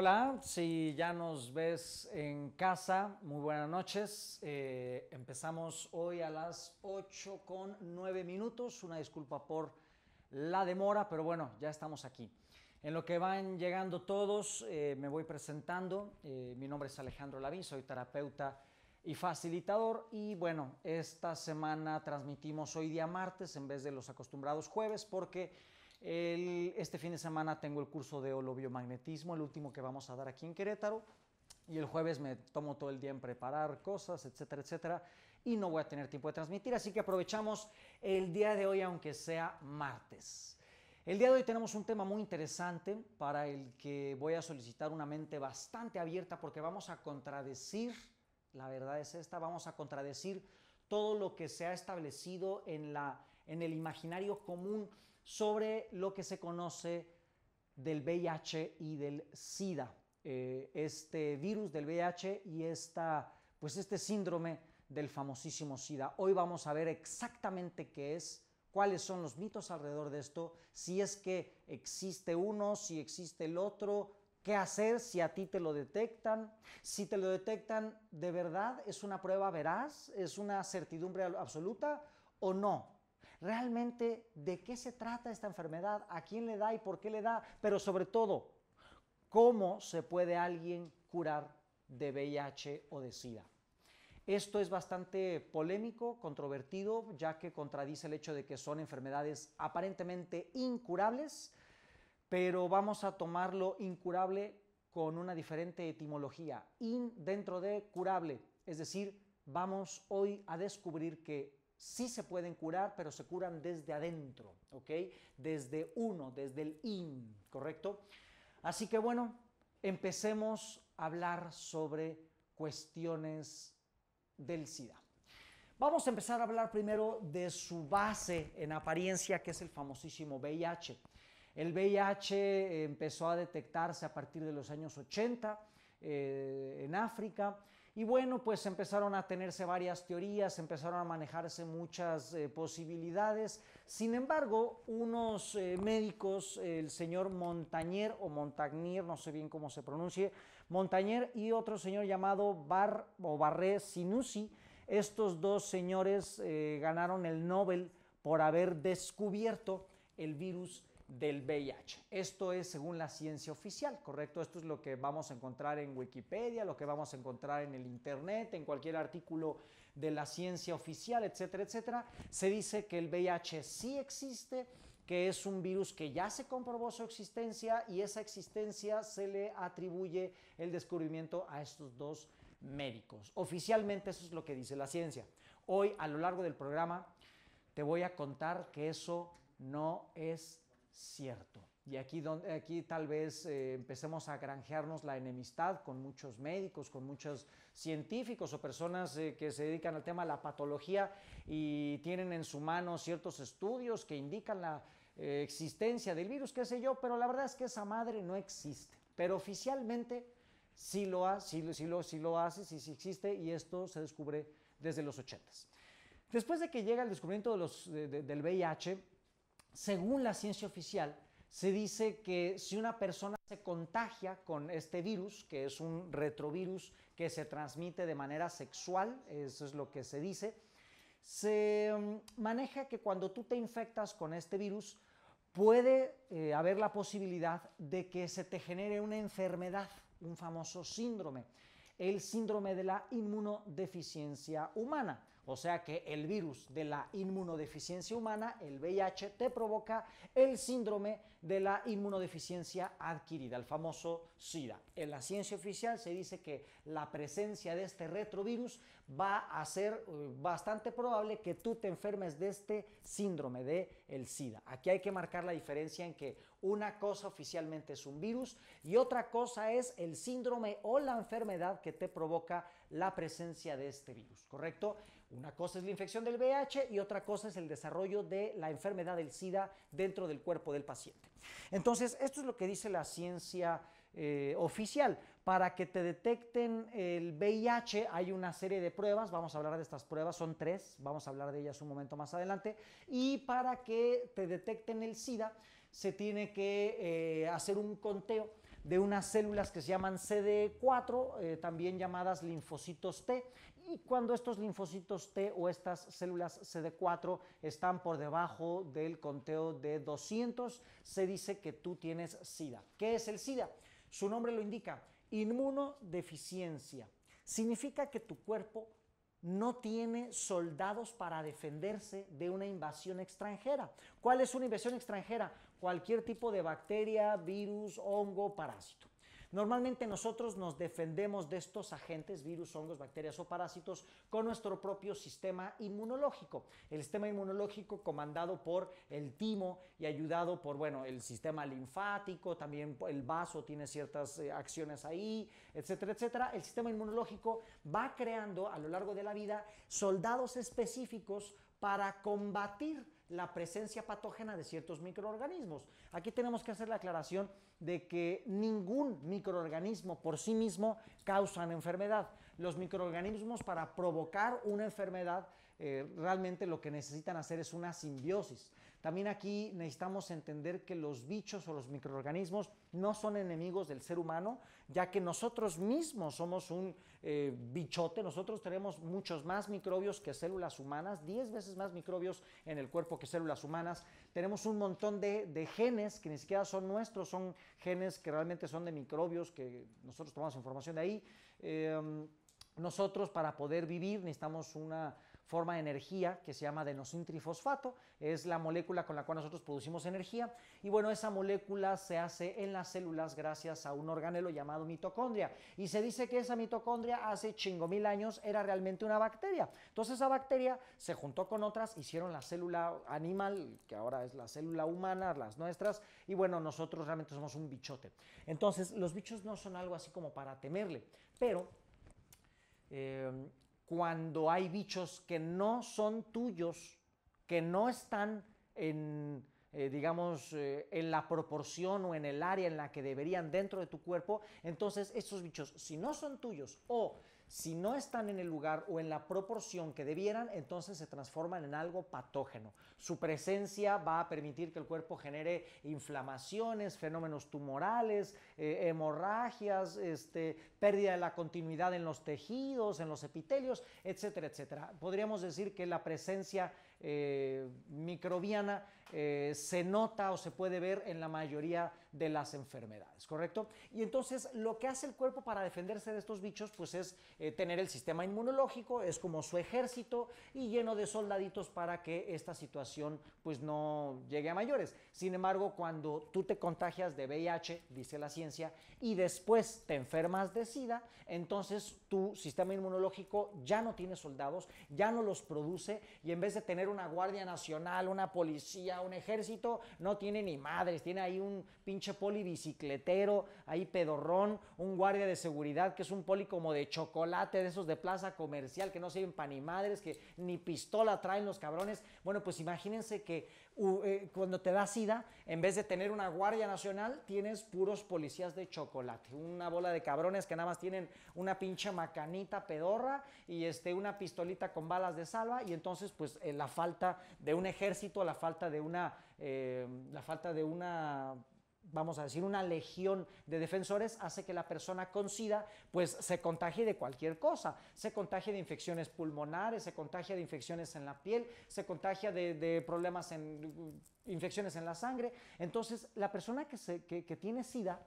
Hola, si ya nos ves en casa, muy buenas noches. Eh, empezamos hoy a las 8 con 9 minutos. Una disculpa por la demora, pero bueno, ya estamos aquí. En lo que van llegando todos, eh, me voy presentando. Eh, mi nombre es Alejandro Lavín, soy terapeuta y facilitador. Y bueno, esta semana transmitimos hoy día martes en vez de los acostumbrados jueves porque este fin de semana tengo el curso de holobiomagnetismo, el último que vamos a dar aquí en Querétaro. Y el jueves me tomo todo el día en preparar cosas, etcétera, etcétera. Y no voy a tener tiempo de transmitir, así que aprovechamos el día de hoy, aunque sea martes. El día de hoy tenemos un tema muy interesante para el que voy a solicitar una mente bastante abierta porque vamos a contradecir, la verdad es esta, vamos a contradecir todo lo que se ha establecido en, la, en el imaginario común sobre lo que se conoce del VIH y del SIDA. Eh, este virus del VIH y esta, pues este síndrome del famosísimo SIDA. Hoy vamos a ver exactamente qué es, cuáles son los mitos alrededor de esto, si es que existe uno, si existe el otro, qué hacer si a ti te lo detectan, si te lo detectan de verdad, es una prueba veraz, es una certidumbre absoluta o no realmente de qué se trata esta enfermedad, a quién le da y por qué le da, pero sobre todo, cómo se puede alguien curar de VIH o de SIDA. Esto es bastante polémico, controvertido, ya que contradice el hecho de que son enfermedades aparentemente incurables, pero vamos a tomarlo incurable con una diferente etimología, in dentro de curable, es decir, vamos hoy a descubrir que sí se pueden curar, pero se curan desde adentro, ¿ok? Desde uno, desde el in, ¿correcto? Así que bueno, empecemos a hablar sobre cuestiones del SIDA. Vamos a empezar a hablar primero de su base en apariencia, que es el famosísimo VIH. El VIH eh, empezó a detectarse a partir de los años 80 eh, en África y bueno, pues empezaron a tenerse varias teorías, empezaron a manejarse muchas eh, posibilidades. Sin embargo, unos eh, médicos, el señor Montañer o Montagnier, no sé bien cómo se pronuncie, Montañer y otro señor llamado Bar o Barré Sinusi, estos dos señores eh, ganaron el Nobel por haber descubierto el virus del VIH. Esto es según la ciencia oficial, ¿correcto? Esto es lo que vamos a encontrar en Wikipedia, lo que vamos a encontrar en el Internet, en cualquier artículo de la ciencia oficial, etcétera, etcétera. Se dice que el VIH sí existe, que es un virus que ya se comprobó su existencia y esa existencia se le atribuye el descubrimiento a estos dos médicos. Oficialmente eso es lo que dice la ciencia. Hoy, a lo largo del programa, te voy a contar que eso no es cierto. Y aquí, aquí tal vez eh, empecemos a granjearnos la enemistad con muchos médicos, con muchos científicos o personas eh, que se dedican al tema de la patología y tienen en su mano ciertos estudios que indican la eh, existencia del virus, qué sé yo, pero la verdad es que esa madre no existe. Pero oficialmente sí lo, ha, sí, lo, sí lo hace, sí, existe y esto se descubre desde los 80. Después de que llega el descubrimiento de los, del VIH, según la ciencia oficial, se dice que si una persona se contagia con este virus, que es un retrovirus que se transmite de manera sexual, eso es lo que se dice, se mm, maneja que cuando tú te infectas con este virus puede eh, haber la posibilidad de que se te genere una enfermedad, un famoso síndrome, el síndrome de la inmunodeficiencia humana. O sea que el virus de la inmunodeficiencia humana, el VIH, te provoca el síndrome de la inmunodeficiencia adquirida, el famoso SIDA. En la ciencia oficial se dice que la presencia de este retrovirus va a ser eh, bastante probable que tú te enfermes de este síndrome de el SIDA. Aquí hay que marcar la diferencia en que una cosa oficialmente es un virus y otra cosa es el síndrome o la enfermedad que te provoca la presencia de este virus, ¿correcto? Una cosa es la infección del VIH y otra cosa es el desarrollo de la enfermedad del SIDA dentro del cuerpo del paciente. Entonces, esto es lo que dice la ciencia eh, oficial. Para que te detecten el VIH hay una serie de pruebas, vamos a hablar de estas pruebas, son tres, vamos a hablar de ellas un momento más adelante. Y para que te detecten el SIDA se tiene que eh, hacer un conteo de unas células que se llaman CD4, eh, también llamadas linfocitos T, y cuando estos linfocitos T o estas células CD4 están por debajo del conteo de 200, se dice que tú tienes SIDA. ¿Qué es el SIDA? Su nombre lo indica, inmunodeficiencia. Significa que tu cuerpo no tiene soldados para defenderse de una invasión extranjera. ¿Cuál es una invasión extranjera? Cualquier tipo de bacteria, virus, hongo, parásito. Normalmente nosotros nos defendemos de estos agentes, virus, hongos, bacterias o parásitos, con nuestro propio sistema inmunológico. El sistema inmunológico comandado por el timo y ayudado por, bueno, el sistema linfático, también el vaso tiene ciertas eh, acciones ahí, etcétera, etcétera. El sistema inmunológico va creando a lo largo de la vida soldados específicos para combatir la presencia patógena de ciertos microorganismos. Aquí tenemos que hacer la aclaración de que ningún microorganismo por sí mismo causa una enfermedad. Los microorganismos para provocar una enfermedad eh, realmente lo que necesitan hacer es una simbiosis. También aquí necesitamos entender que los bichos o los microorganismos no son enemigos del ser humano, ya que nosotros mismos somos un eh, bichote, nosotros tenemos muchos más microbios que células humanas, 10 veces más microbios en el cuerpo que células humanas, tenemos un montón de, genes que ni siquiera son nuestros, son genes que realmente son de microbios, que nosotros tomamos información de ahí. Em, nosotros para poder vivir necesitamos una forma energía que se llama adenosintrifosfato, es la molécula con la cual nosotros producimos energía y bueno, esa molécula se hace en las células gracias a un organelo llamado mitocondria y se dice que esa mitocondria hace chingo mil años era realmente una bacteria. Entonces esa bacteria se juntó con otras, hicieron la célula animal, que ahora es la célula humana, las nuestras, y bueno, nosotros realmente somos un bichote. Entonces los bichos no son algo así como para temerle, pero... Eh, cuando hay bichos que no son tuyos, que no están en, eh, digamos, eh, en la proporción o en el área en la que deberían dentro de tu cuerpo, entonces esos bichos, si no son tuyos o si no están en el lugar o en la proporción que debieran, entonces se transforman en algo patógeno. Su presencia va a permitir que el cuerpo genere inflamaciones, fenómenos tumorales, eh, hemorragias, este, pérdida de la continuidad en los tejidos, en los epitelios, etcétera, etcétera. Podríamos decir que la presencia eh, microbiana eh, se nota o se puede ver en la mayoría de las enfermedades, ¿correcto? Y entonces lo que hace el cuerpo para defenderse de estos bichos, pues es eh, tener el sistema inmunológico, es como su ejército y lleno de soldaditos para que esta situación pues no llegue a mayores. Sin embargo, cuando tú te contagias de VIH, dice la ciencia, y después te enfermas de SIDA, entonces tu sistema inmunológico ya no tiene soldados, ya no los produce y en vez de tener una Guardia Nacional, una policía, un ejército, no tiene ni madres, tiene ahí un pinche poli bicicletero, ahí pedorrón, un guardia de seguridad que es un poli como de chocolate, de esos de plaza comercial que no sirven para ni madres, que ni pistola traen los cabrones. Bueno, pues imagínense que eh, cuando te da sida, en vez de tener una Guardia Nacional, tienes puros policías de chocolate. Una bola de cabrones que nada más tienen una pinche macanita pedorra y este, una pistolita con balas de salva. Y entonces, pues, eh, la falta de un ejército, la falta de una. Eh, la falta de una vamos a decir, una legión de defensores hace que la persona con SIDA pues se contagie de cualquier cosa, se contagie de infecciones pulmonares, se contagia de infecciones en la piel, se contagia de, problemas en uh, infecciones en la sangre. Entonces, la persona que, que, tiene SIDA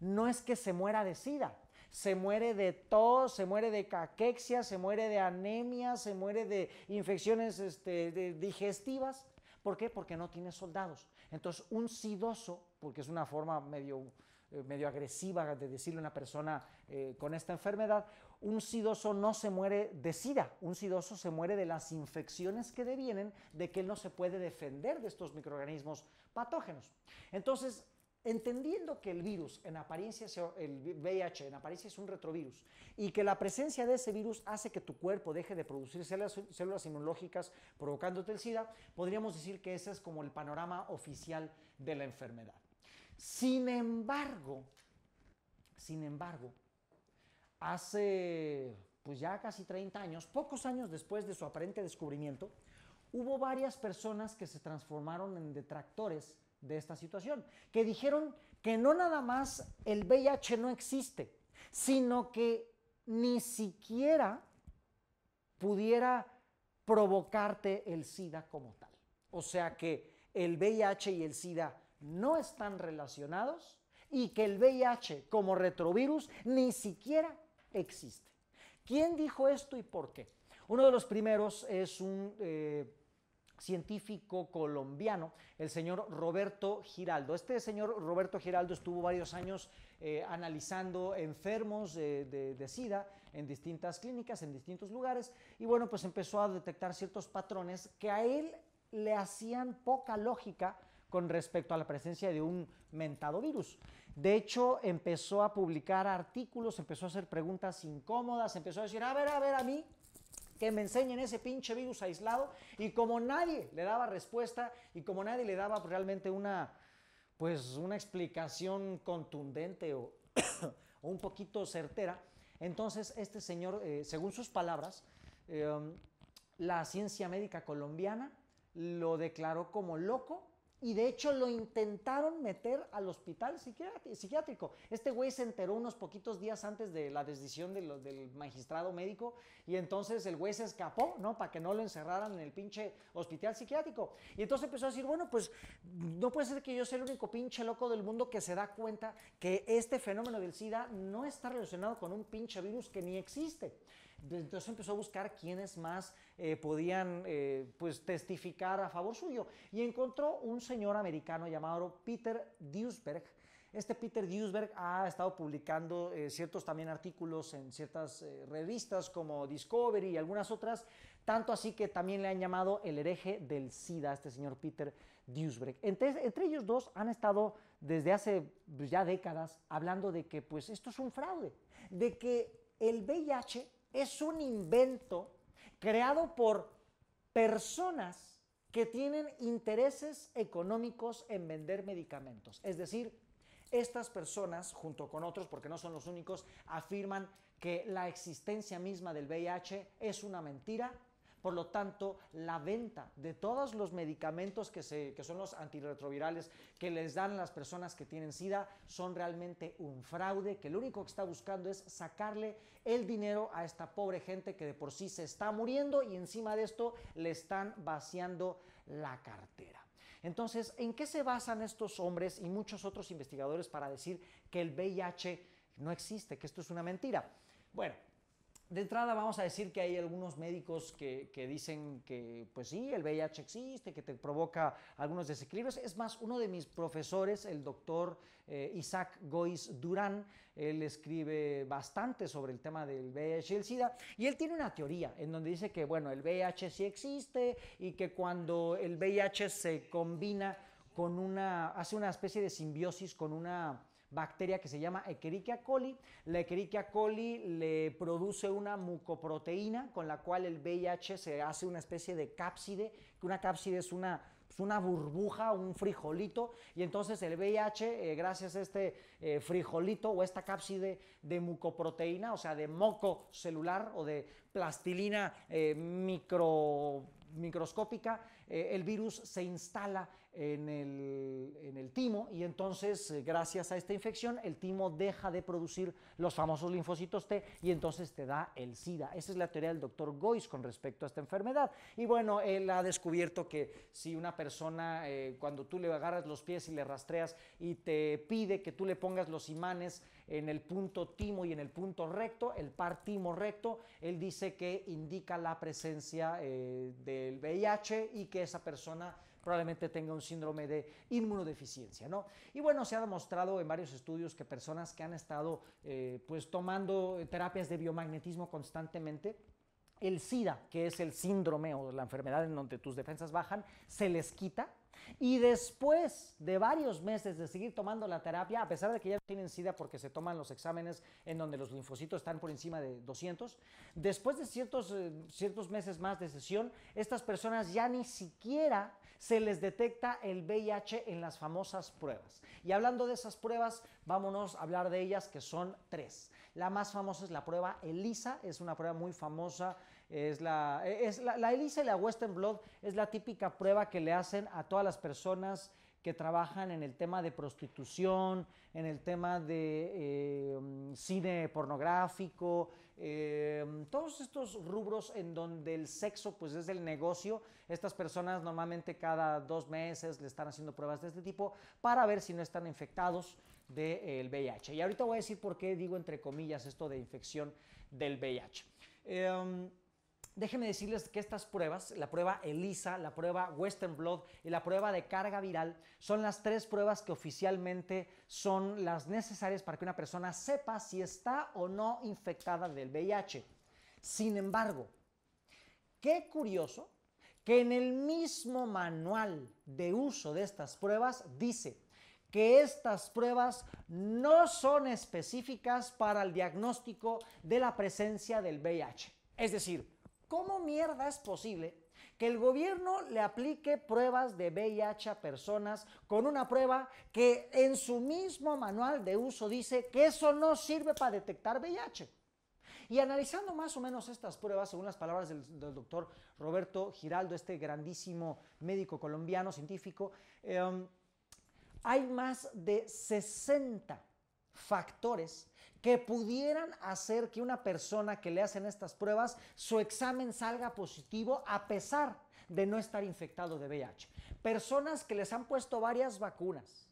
no es que se muera de SIDA, se muere de tos, se muere de caquexia, se muere de anemia, se muere de infecciones este, digestivas. ¿Por qué? Porque no tiene soldados. Entonces, un sidoso, porque es una forma medio, eh, medio agresiva de decirle a una persona eh, con esta enfermedad, un sidoso no se muere de sida, un sidoso se muere de las infecciones que devienen de que él no se puede defender de estos microorganismos patógenos. Entonces, Entendiendo que el virus, en apariencia, el VIH en apariencia es un retrovirus y que la presencia de ese virus hace que tu cuerpo deje de producir células, células inmunológicas provocándote el SIDA, podríamos decir que ese es como el panorama oficial de la enfermedad. Sin embargo, sin embargo, hace pues ya casi 30 años, pocos años después de su aparente descubrimiento, hubo varias personas que se transformaron en detractores de esta situación, que dijeron que no nada más el VIH no existe, sino que ni siquiera pudiera provocarte el SIDA como tal. O sea que el VIH y el SIDA no están relacionados y que el VIH como retrovirus ni siquiera existe. ¿Quién dijo esto y por qué? Uno de los primeros es un eh, científico colombiano, el señor Roberto Giraldo. Este señor Roberto Giraldo estuvo varios años eh, analizando enfermos de, de, SIDA en distintas clínicas, en distintos lugares, y bueno, pues empezó a detectar ciertos patrones que a él le hacían poca lógica con respecto a la presencia de un mentado virus. De hecho, empezó a publicar artículos, empezó a hacer preguntas incómodas, empezó a decir, a ver, a ver, a mí, que me enseñen ese pinche virus aislado y como nadie le daba respuesta y como nadie le daba realmente una pues una explicación contundente o, un poquito certera, entonces este señor, eh, según sus palabras, eh, um, la ciencia médica colombiana lo declaró como loco y de hecho lo intentaron meter al hospital psiquiátrico. Este güey se enteró unos poquitos días antes de la decisión del magistrado médico y entonces el güey se escapó, ¿no? Para que no lo encerraran en el pinche hospital psiquiátrico. Y entonces empezó a decir, bueno, pues no puede ser que yo sea el único pinche loco del mundo que se da cuenta que este fenómeno del SIDA no está relacionado con un pinche virus que ni existe. Entonces empezó a buscar quiénes más eh, podían eh, pues, testificar a favor suyo y encontró un señor americano llamado Peter Duesberg. Este Peter Duesberg ha estado publicando eh, ciertos también artículos en ciertas revistas como Discovery y algunas otras, tanto así que también le han llamado el hereje del SIDA este señor Peter Duesberg. Entonces entre ellos dos han estado desde hace pues, ya décadas hablando de que pues esto es un fraude, de que el VIH es un invento creado por personas que tienen intereses económicos en vender medicamentos. Es decir, estas personas, junto con otros, porque no son los únicos, afirman que la existencia misma del VIH es una mentira por lo tanto, la venta de todos los medicamentos que, son los antirretrovirales que les dan las personas que tienen SIDA son realmente un fraude que lo único que está buscando es sacarle el dinero a esta pobre gente que de por sí se está muriendo y encima de esto le están vaciando la cartera. Entonces, ¿en qué se basan estos hombres y muchos otros investigadores para decir que el VIH no existe, que esto es una mentira? Bueno, de entrada vamos a decir que hay algunos médicos que, dicen que, pues sí, el VIH existe, que te provoca algunos desequilibrios. Es más, uno de mis profesores, el doctor eh, Isaac Gois Durán, él escribe bastante sobre el tema del VIH y el SIDA, y él tiene una teoría en donde dice que, bueno, el VIH sí existe y que cuando el VIH se combina con una, hace una especie de simbiosis con una bacteria que se llama Echerichia coli. La Echerichia coli le produce una mucoproteína con la cual el VIH se hace una especie de cápside, que una cápside es una burbuja, un frijolito, y entonces el VIH, eh, gracias a este eh, frijolito o esta cápside de mucoproteína, o sea, de moco celular o de plastilina eh, microscópica, el virus se instala en el, timo y entonces eh, gracias a esta infección el timo deja de producir los famosos linfocitos T y entonces te da el SIDA. Esa es la teoría del doctor Gois con respecto a esta enfermedad. Y bueno, él ha descubierto que si una persona, eh, cuando tú le agarras los pies y le rastreas y te pide que tú le pongas los imanes en el punto timo y en el punto recto, el par timo recto, él dice que indica la presencia eh, del VIH y que esa persona probablemente tenga un síndrome de inmunodeficiencia, ¿no? Y bueno, se ha demostrado en varios estudios que personas que han estado eh, pues tomando eh, terapias de biomagnetismo constantemente, el SIDA, que es el síndrome o la enfermedad en donde tus defensas bajan, se les quita y después de varios meses de seguir tomando la terapia, a pesar de que ya tienen SIDA porque se toman los exámenes en donde los linfocitos están por encima de 200, después de ciertos, eh, ciertos meses más de sesión, estas personas ya ni siquiera se les detecta el VIH en las famosas pruebas. Y hablando de esas pruebas, vámonos a hablar de ellas, que son tres. La más famosa es la prueba ELISA, es una prueba muy famosa. Es la, ELISA y la Western Blood es la típica prueba que le hacen a todas las personas que trabajan en el tema de prostitución, en el tema de eh, mm, cine pornográfico, Em, todos estos rubros en donde el sexo pues es el negocio, estas personas normalmente cada dos meses le están haciendo pruebas de este tipo para ver si no están infectados del VIH. Y ahorita voy a decir por qué digo entre comillas esto de infección del VIH. Em, Déjenme decirles que estas pruebas, la prueba ELISA, la prueba Western Blood y la prueba de carga viral, son las tres pruebas que oficialmente son las necesarias para que una persona sepa si está o no infectada del VIH. Sin embargo, qué curioso que en el mismo manual de uso de estas pruebas dice que estas pruebas no son específicas para el diagnóstico de la presencia del VIH. Es decir, ¿Cómo mierda es posible que el gobierno le aplique pruebas de VIH a personas con una prueba que en su mismo manual de uso dice que eso no sirve para detectar VIH? Y analizando más o menos estas pruebas, según las palabras del, doctor Roberto Giraldo, este grandísimo médico colombiano científico, em, hay más de 60 factores que pudieran hacer que una persona que le hacen estas pruebas, su examen salga positivo a pesar de no estar infectado de VIH. Personas que les han puesto varias vacunas,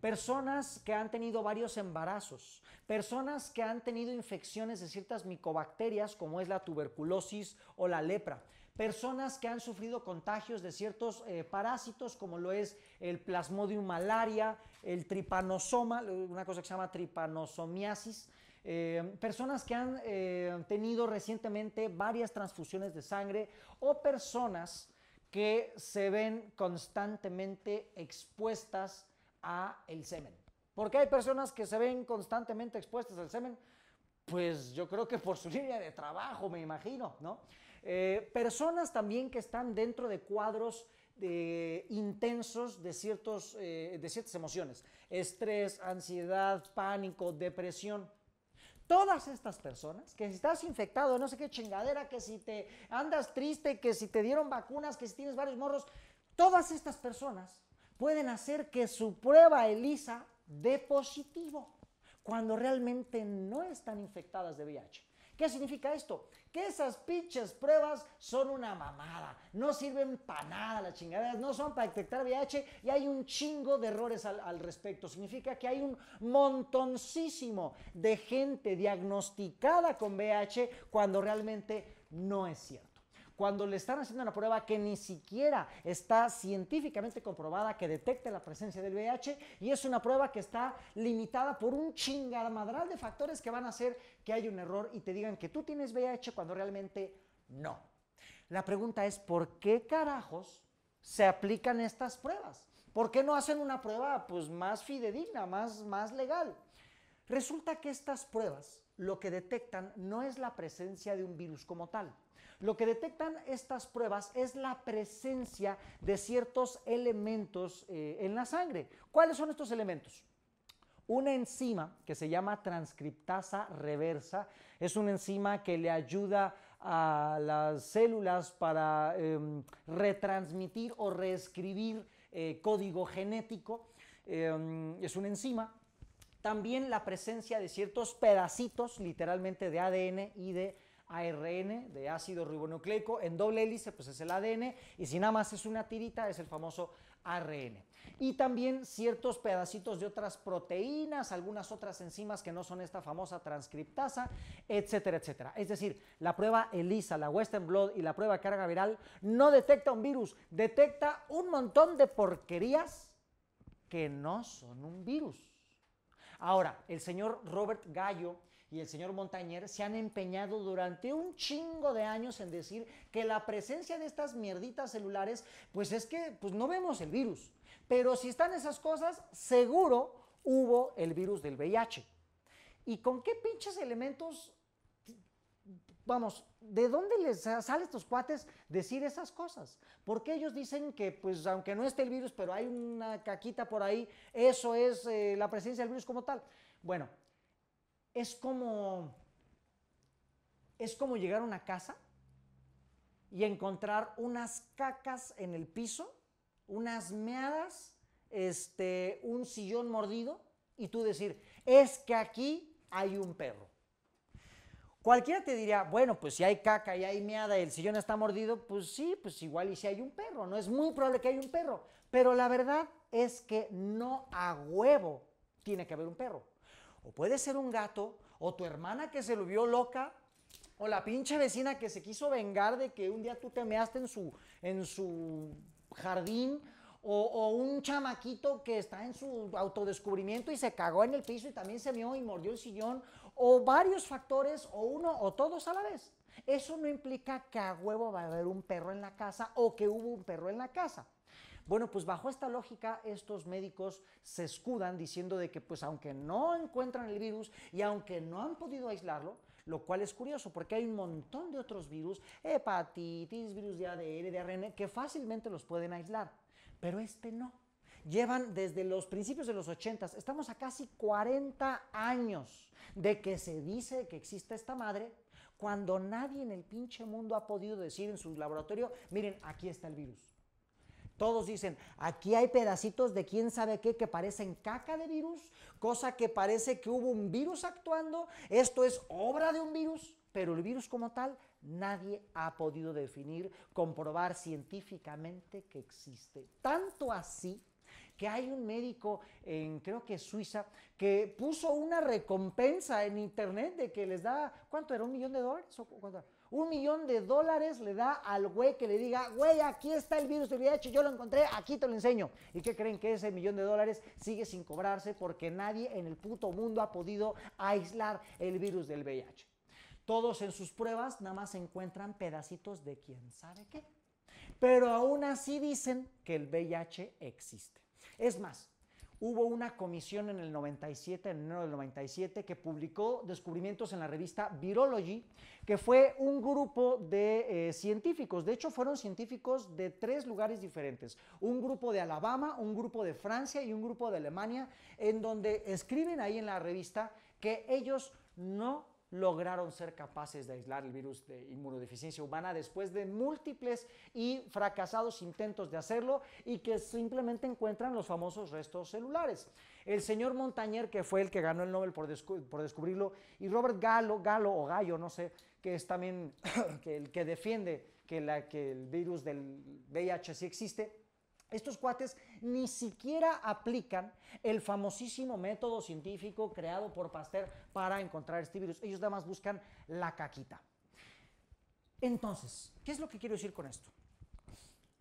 personas que han tenido varios embarazos, personas que han tenido infecciones de ciertas micobacterias como es la tuberculosis o la lepra, personas que han sufrido contagios de ciertos eh, parásitos, como lo es el plasmodium malaria, el tripanosoma, una cosa que se llama tripanosomiasis, eh, personas que han eh, tenido recientemente varias transfusiones de sangre o personas que se ven constantemente expuestas a el semen. ¿Por qué hay personas que se ven constantemente expuestas al semen? Pues yo creo que por su línea de trabajo, me imagino, ¿no? Eh, personas también que están dentro de cuadros de, intensos de, ciertos, eh, de ciertas emociones. Estrés, ansiedad, pánico, depresión. Todas estas personas, que si estás infectado, no sé qué chingadera, que si te andas triste, que si te dieron vacunas, que si tienes varios morros, todas estas personas pueden hacer que su prueba ELISA dé positivo, cuando realmente no están infectadas de VIH. ¿Qué significa esto? Que esas pinches pruebas son una mamada. No sirven para nada las chingaderas. No son para detectar VIH y hay un chingo de errores al, al respecto. Significa que hay un montoncísimo de gente diagnosticada con VIH cuando realmente no es cierto cuando le están haciendo una prueba que ni siquiera está científicamente comprobada que detecte la presencia del VIH y es una prueba que está limitada por un chingamadral de factores que van a hacer que haya un error y te digan que tú tienes VIH cuando realmente no. La pregunta es, ¿por qué carajos se aplican estas pruebas? ¿Por qué no hacen una prueba pues, más fidedigna, más, más legal? Resulta que estas pruebas lo que detectan no es la presencia de un virus como tal, lo que detectan estas pruebas es la presencia de ciertos elementos eh, en la sangre. ¿Cuáles son estos elementos? Una enzima que se llama transcriptasa reversa es una enzima que le ayuda a las células para em, retransmitir o reescribir eh, código genético. Em, es una enzima. También la presencia de ciertos pedacitos, literalmente de ADN y de ARN de ácido ribonucleico. En doble hélice, pues es el ADN. Y si nada más es una tirita, es el famoso ARN. Y también ciertos pedacitos de otras proteínas, algunas otras enzimas que no son esta famosa transcriptasa, etcétera, etcétera. Es decir, la prueba ELISA, la Western Blood y la prueba carga viral no detecta un virus, detecta un montón de porquerías que no son un virus. Ahora, el señor Robert Gallo y el señor Montañer se han empeñado durante un chingo de años en decir que la presencia de estas mierditas celulares, pues es que pues no vemos el virus. Pero si están esas cosas, seguro hubo el virus del VIH. ¿Y con qué pinches elementos, vamos, de dónde les sale a estos cuates decir esas cosas? Porque ellos dicen que, pues, aunque no esté el virus, pero hay una caquita por ahí, eso es eh, la presencia del virus como tal. Bueno, es como, es como llegar a una casa y encontrar unas cacas en el piso, unas meadas, este, un sillón mordido y tú decir, es que aquí hay un perro. Cualquiera te diría, bueno, pues si hay caca y hay meada y el sillón está mordido, pues sí, pues igual y si hay un perro, no es muy probable que haya un perro, pero la verdad es que no a huevo tiene que haber un perro. O puede ser un gato, o tu hermana que se lo vio loca, o la pinche vecina que se quiso vengar de que un día tú te measte en su, en su jardín, o, o, un chamaquito que está en su autodescubrimiento y se cagó en el piso y también se meó y mordió el sillón, o varios factores, o uno o todos a la vez. Eso no implica que a huevo va a haber un perro en la casa o que hubo un perro en la casa. Bueno, pues bajo esta lógica estos médicos se escudan diciendo de que pues aunque no encuentran el virus y aunque no han podido aislarlo, lo cual es curioso porque hay un montón de otros virus, hepatitis, virus de ADN, de ARN, que fácilmente los pueden aislar, pero este no. Llevan desde los principios de los 80, estamos a casi 40 años de que se dice que existe esta madre, cuando nadie en el pinche mundo ha podido decir en su laboratorio, miren, aquí está el virus. Todos dicen, aquí hay pedacitos de quién sabe qué que parecen caca de virus, cosa que parece que hubo un virus actuando, esto es obra de un virus, pero el virus como tal nadie ha podido definir, comprobar científicamente que existe. Tanto así que hay un médico en, creo que Suiza, que puso una recompensa en internet de que les da, ¿cuánto era? ¿Un millón de dólares? Un millón de dólares le da al güey que le diga, güey, aquí está el virus del VIH, yo lo encontré, aquí te lo enseño. ¿Y qué creen que ese millón de dólares sigue sin cobrarse porque nadie en el puto mundo ha podido aislar el virus del VIH? Todos en sus pruebas nada más encuentran pedacitos de quién sabe qué. Pero aún así dicen que el VIH existe. Es más, hubo una comisión en el 97, en enero del 97, que publicó descubrimientos en la revista Virology, que fue un grupo de eh, científicos. De hecho, fueron científicos de tres lugares diferentes. Un grupo de Alabama, un grupo de Francia y un grupo de Alemania, en donde escriben ahí en la revista que ellos no lograron ser capaces de aislar el virus de inmunodeficiencia humana después de múltiples y fracasados intentos de hacerlo y que simplemente encuentran los famosos restos celulares. El señor Montañer, que fue el que ganó el Nobel por, descubrirlo, y Robert Gallo, Gallo o Gallo, no sé, que es también el que defiende que, la, que el virus del VIH sí existe, estos cuates ni siquiera aplican el famosísimo método científico creado por Pasteur para encontrar este virus. Ellos nada más buscan la caquita. Entonces, ¿qué es lo que quiero decir con esto?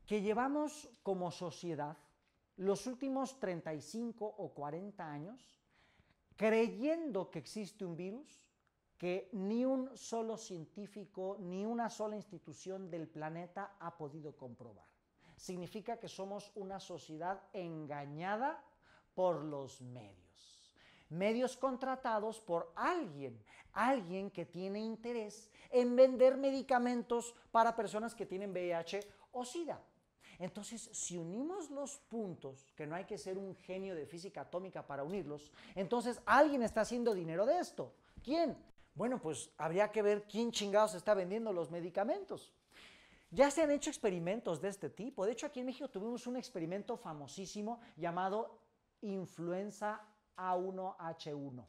Que llevamos como sociedad los últimos 35 o 40 años creyendo que existe un virus que ni un solo científico, ni una sola institución del planeta ha podido comprobar significa que somos una sociedad engañada por los medios. Medios contratados por alguien, alguien que tiene interés en vender medicamentos para personas que tienen VIH o SIDA. Entonces, si unimos los puntos, que no hay que ser un genio de física atómica para unirlos, entonces alguien está haciendo dinero de esto. ¿Quién? Bueno, pues habría que ver quién chingados está vendiendo los medicamentos. Ya se han hecho experimentos de este tipo. De hecho, aquí en México tuvimos un experimento famosísimo llamado influenza A1H1.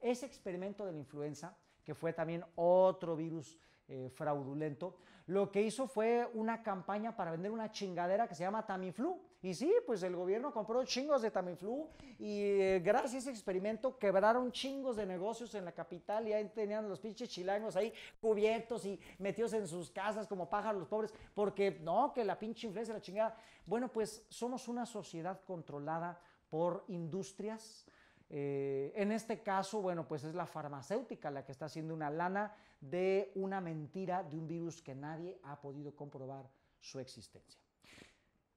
Ese experimento de la influenza, que fue también otro virus eh, fraudulento, lo que hizo fue una campaña para vender una chingadera que se llama Tamiflu, y sí, pues el gobierno compró chingos de Tamiflu y eh, gracias a ese experimento quebraron chingos de negocios en la capital y ahí tenían los pinches chilangos ahí cubiertos y metidos en sus casas como pájaros pobres, porque no, que la pinche influencia, la chingada. Bueno, pues somos una sociedad controlada por industrias, eh, en este caso, bueno, pues es la farmacéutica la que está haciendo una lana de una mentira, de un virus que nadie ha podido comprobar su existencia.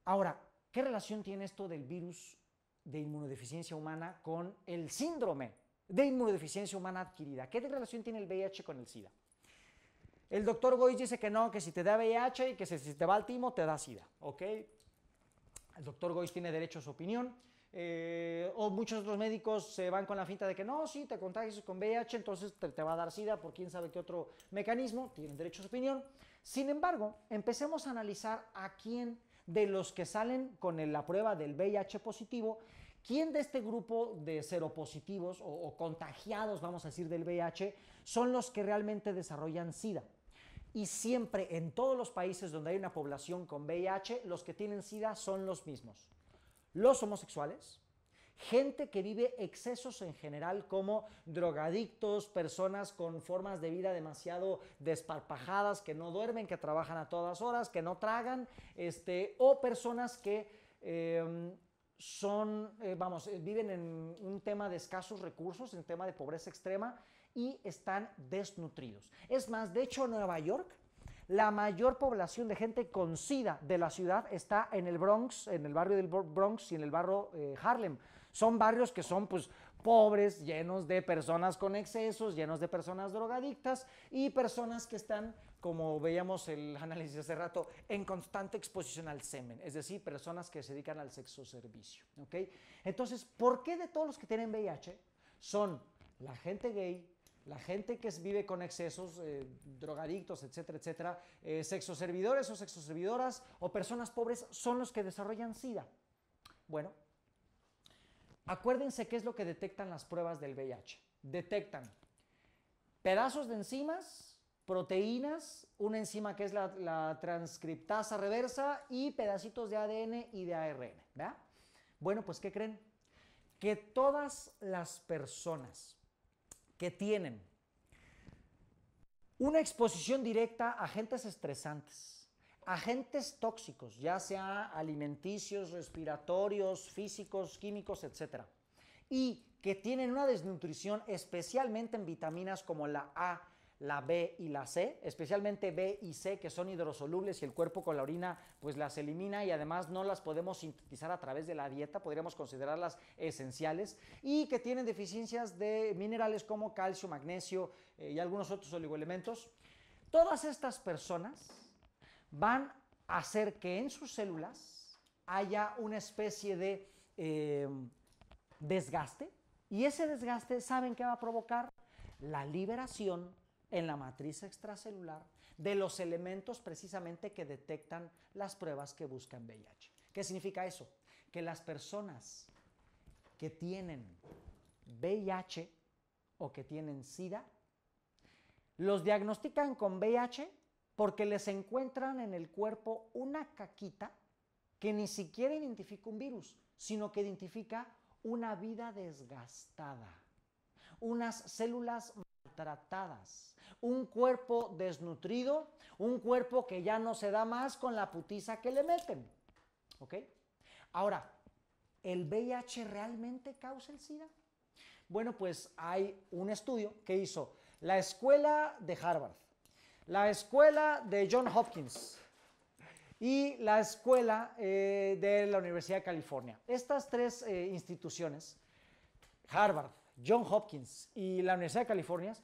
Ahora, ¿Qué relación tiene esto del virus de inmunodeficiencia humana con el síndrome de inmunodeficiencia humana adquirida? ¿Qué relación tiene el VIH con el SIDA? El doctor Goiz dice que no, que si te da VIH y que si te va al timo te da SIDA, ¿ok? El doctor Goiz tiene derecho a su opinión. Eh, o muchos otros médicos se van con la finta de que no, si te contagias con VIH, entonces te, te va a dar SIDA por quién sabe qué otro mecanismo, tienen derecho a su opinión. Sin embargo, empecemos a analizar a quién de los que salen con la prueba del VIH positivo, ¿quién de este grupo de seropositivos o, contagiados, vamos a decir, del VIH, son los que realmente desarrollan SIDA? Y siempre en todos los países donde hay una población con VIH, los que tienen SIDA son los mismos. Los homosexuales, gente que vive excesos en general como drogadictos, personas con formas de vida demasiado desparpajadas, que no duermen, que trabajan a todas horas, que no tragan, este, o personas que... Em, son, eh, vamos, eh, viven en un tema de escasos recursos, en tema de pobreza extrema y están desnutridos. Es más, de hecho, en Nueva York, la mayor población de gente con SIDA de la ciudad está en el Bronx, en el barrio del Bronx y en el barrio eh, Harlem. Son barrios que son pues pobres, llenos de personas con excesos, llenos de personas drogadictas y personas que están, como veíamos el análisis hace rato, en constante exposición al semen, es decir, personas que se dedican al sexo servicio. Entonces, ¿por qué de todos los que tienen VIH son la gente gay, la gente que vive con excesos, eh, drogadictos, etcétera, etcétera, eh, sexoservidores o sexoservidoras o personas pobres son los que desarrollan SIDA? Bueno, Acuérdense qué es lo que detectan las pruebas del VIH. Detectan pedazos de enzimas, proteínas, una enzima que es la, transcriptasa reversa y pedacitos de ADN y de ARN. Bueno, pues ¿qué creen? Que todas las personas que tienen una exposición directa a agentes estresantes, agentes tóxicos, ya sea alimenticios, respiratorios, físicos, químicos, etc. Y que tienen una desnutrición especialmente en vitaminas como la A, la B y la C, especialmente B y C que son hidrosolubles y el cuerpo con la orina pues las elimina y además no las podemos sintetizar a través de la dieta, podríamos considerarlas esenciales y que tienen deficiencias de minerales como calcio, magnesio eh, y algunos otros oligoelementos. Todas estas personas van a hacer que en sus células haya una especie de em, desgaste y ese desgaste saben que va a provocar la liberación en la matriz extracelular de los elementos precisamente que detectan las pruebas que buscan VIH. ¿Qué significa eso? Que las personas que tienen VIH o que tienen SIDA, los diagnostican con VIH porque les encuentran en el cuerpo una caquita que ni siquiera identifica un virus, sino que identifica una vida desgastada, unas células maltratadas, un cuerpo desnutrido, un cuerpo que ya no se da más con la putiza que le meten. ¿Ok? Ahora, ¿el VIH realmente causa el SIDA? Bueno, pues hay un estudio que hizo la escuela de Harvard, la escuela de John Hopkins y la escuela eh, de la Universidad de California. Estas tres eh, instituciones, Harvard, John Hopkins y la Universidad de California,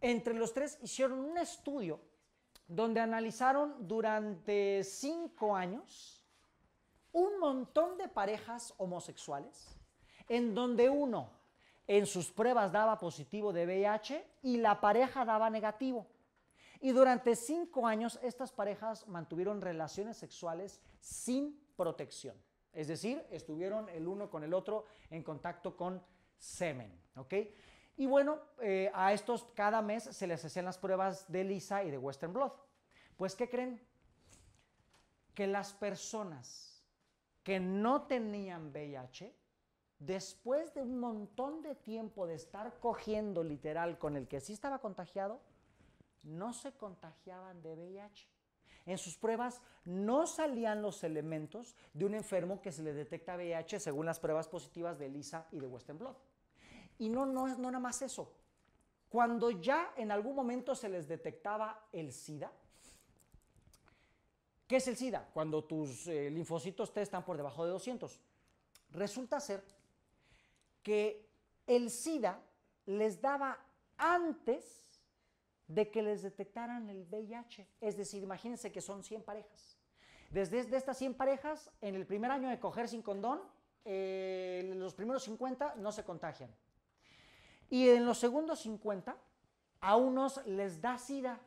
entre los tres hicieron un estudio donde analizaron durante cinco años un montón de parejas homosexuales, en donde uno en sus pruebas daba positivo de VIH y la pareja daba negativo. Y durante cinco años estas parejas mantuvieron relaciones sexuales sin protección. Es decir, estuvieron el uno con el otro en contacto con semen. Y bueno, eh, a estos cada mes se les hacían las pruebas de Lisa y de Western Blood. Pues, ¿qué creen? Que las personas que no tenían VIH, después de un montón de tiempo de estar cogiendo literal con el que sí estaba contagiado, no se contagiaban de VIH. En sus pruebas no salían los elementos de un enfermo que se le detecta VIH según las pruebas positivas de Lisa y de Western Blood. Y no, no, no nada más eso. Cuando ya en algún momento se les detectaba el SIDA, ¿qué es el SIDA? Cuando tus eh, linfocitos T están por debajo de 200. Resulta ser que el SIDA les daba antes de que les detectaran el VIH. Es decir, imagínense que son 100 parejas. Desde estas 100 parejas, en el primer año de coger sin condón, eh, los primeros 50 no se contagian. Y en los segundos 50, a unos les da sida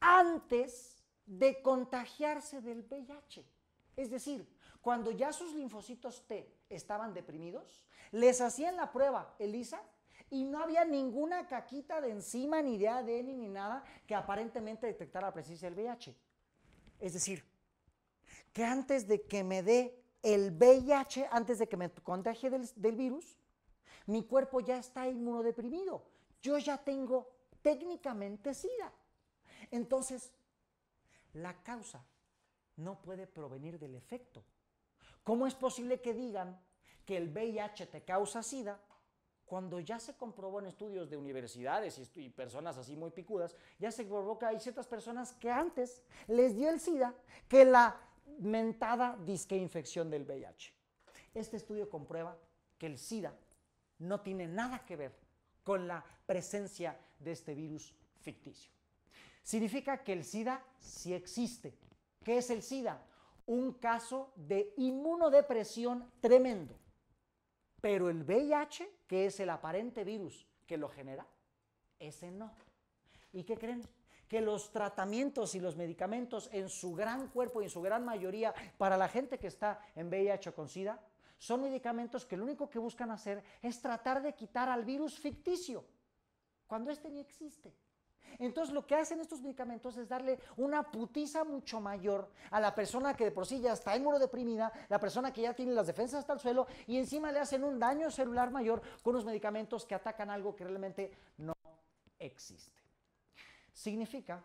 antes de contagiarse del VIH. Es decir, cuando ya sus linfocitos T estaban deprimidos, les hacían la prueba ELISA y no había ninguna caquita de enzima, ni de ADN, ni nada que aparentemente detectara la presencia del VIH. Es decir, que antes de que me dé el VIH, antes de que me contagie del, del virus, mi cuerpo ya está inmunodeprimido. Yo ya tengo técnicamente SIDA. Entonces, la causa no puede provenir del efecto. ¿Cómo es posible que digan que el VIH te causa SIDA cuando ya se comprobó en estudios de universidades y, personas así muy picudas, ya se comprobó que hay ciertas personas que antes les dio el SIDA que la mentada disque infección del VIH. Este estudio comprueba que el SIDA no tiene nada que ver con la presencia de este virus ficticio. Significa que el SIDA sí existe. ¿Qué es el SIDA? Un caso de inmunodepresión tremendo pero el VIH, que es el aparente virus que lo genera, ese no. ¿Y qué creen? Que los tratamientos y los medicamentos en su gran cuerpo y en su gran mayoría para la gente que está en VIH o con SIDA son medicamentos que lo único que buscan hacer es tratar de quitar al virus ficticio, cuando este ni existe. Entonces lo que hacen estos medicamentos es darle una putiza mucho mayor a la persona que de por sí ya está en deprimida, la persona que ya tiene las defensas hasta el suelo y encima le hacen un daño celular mayor con los medicamentos que atacan algo que realmente no existe. Significa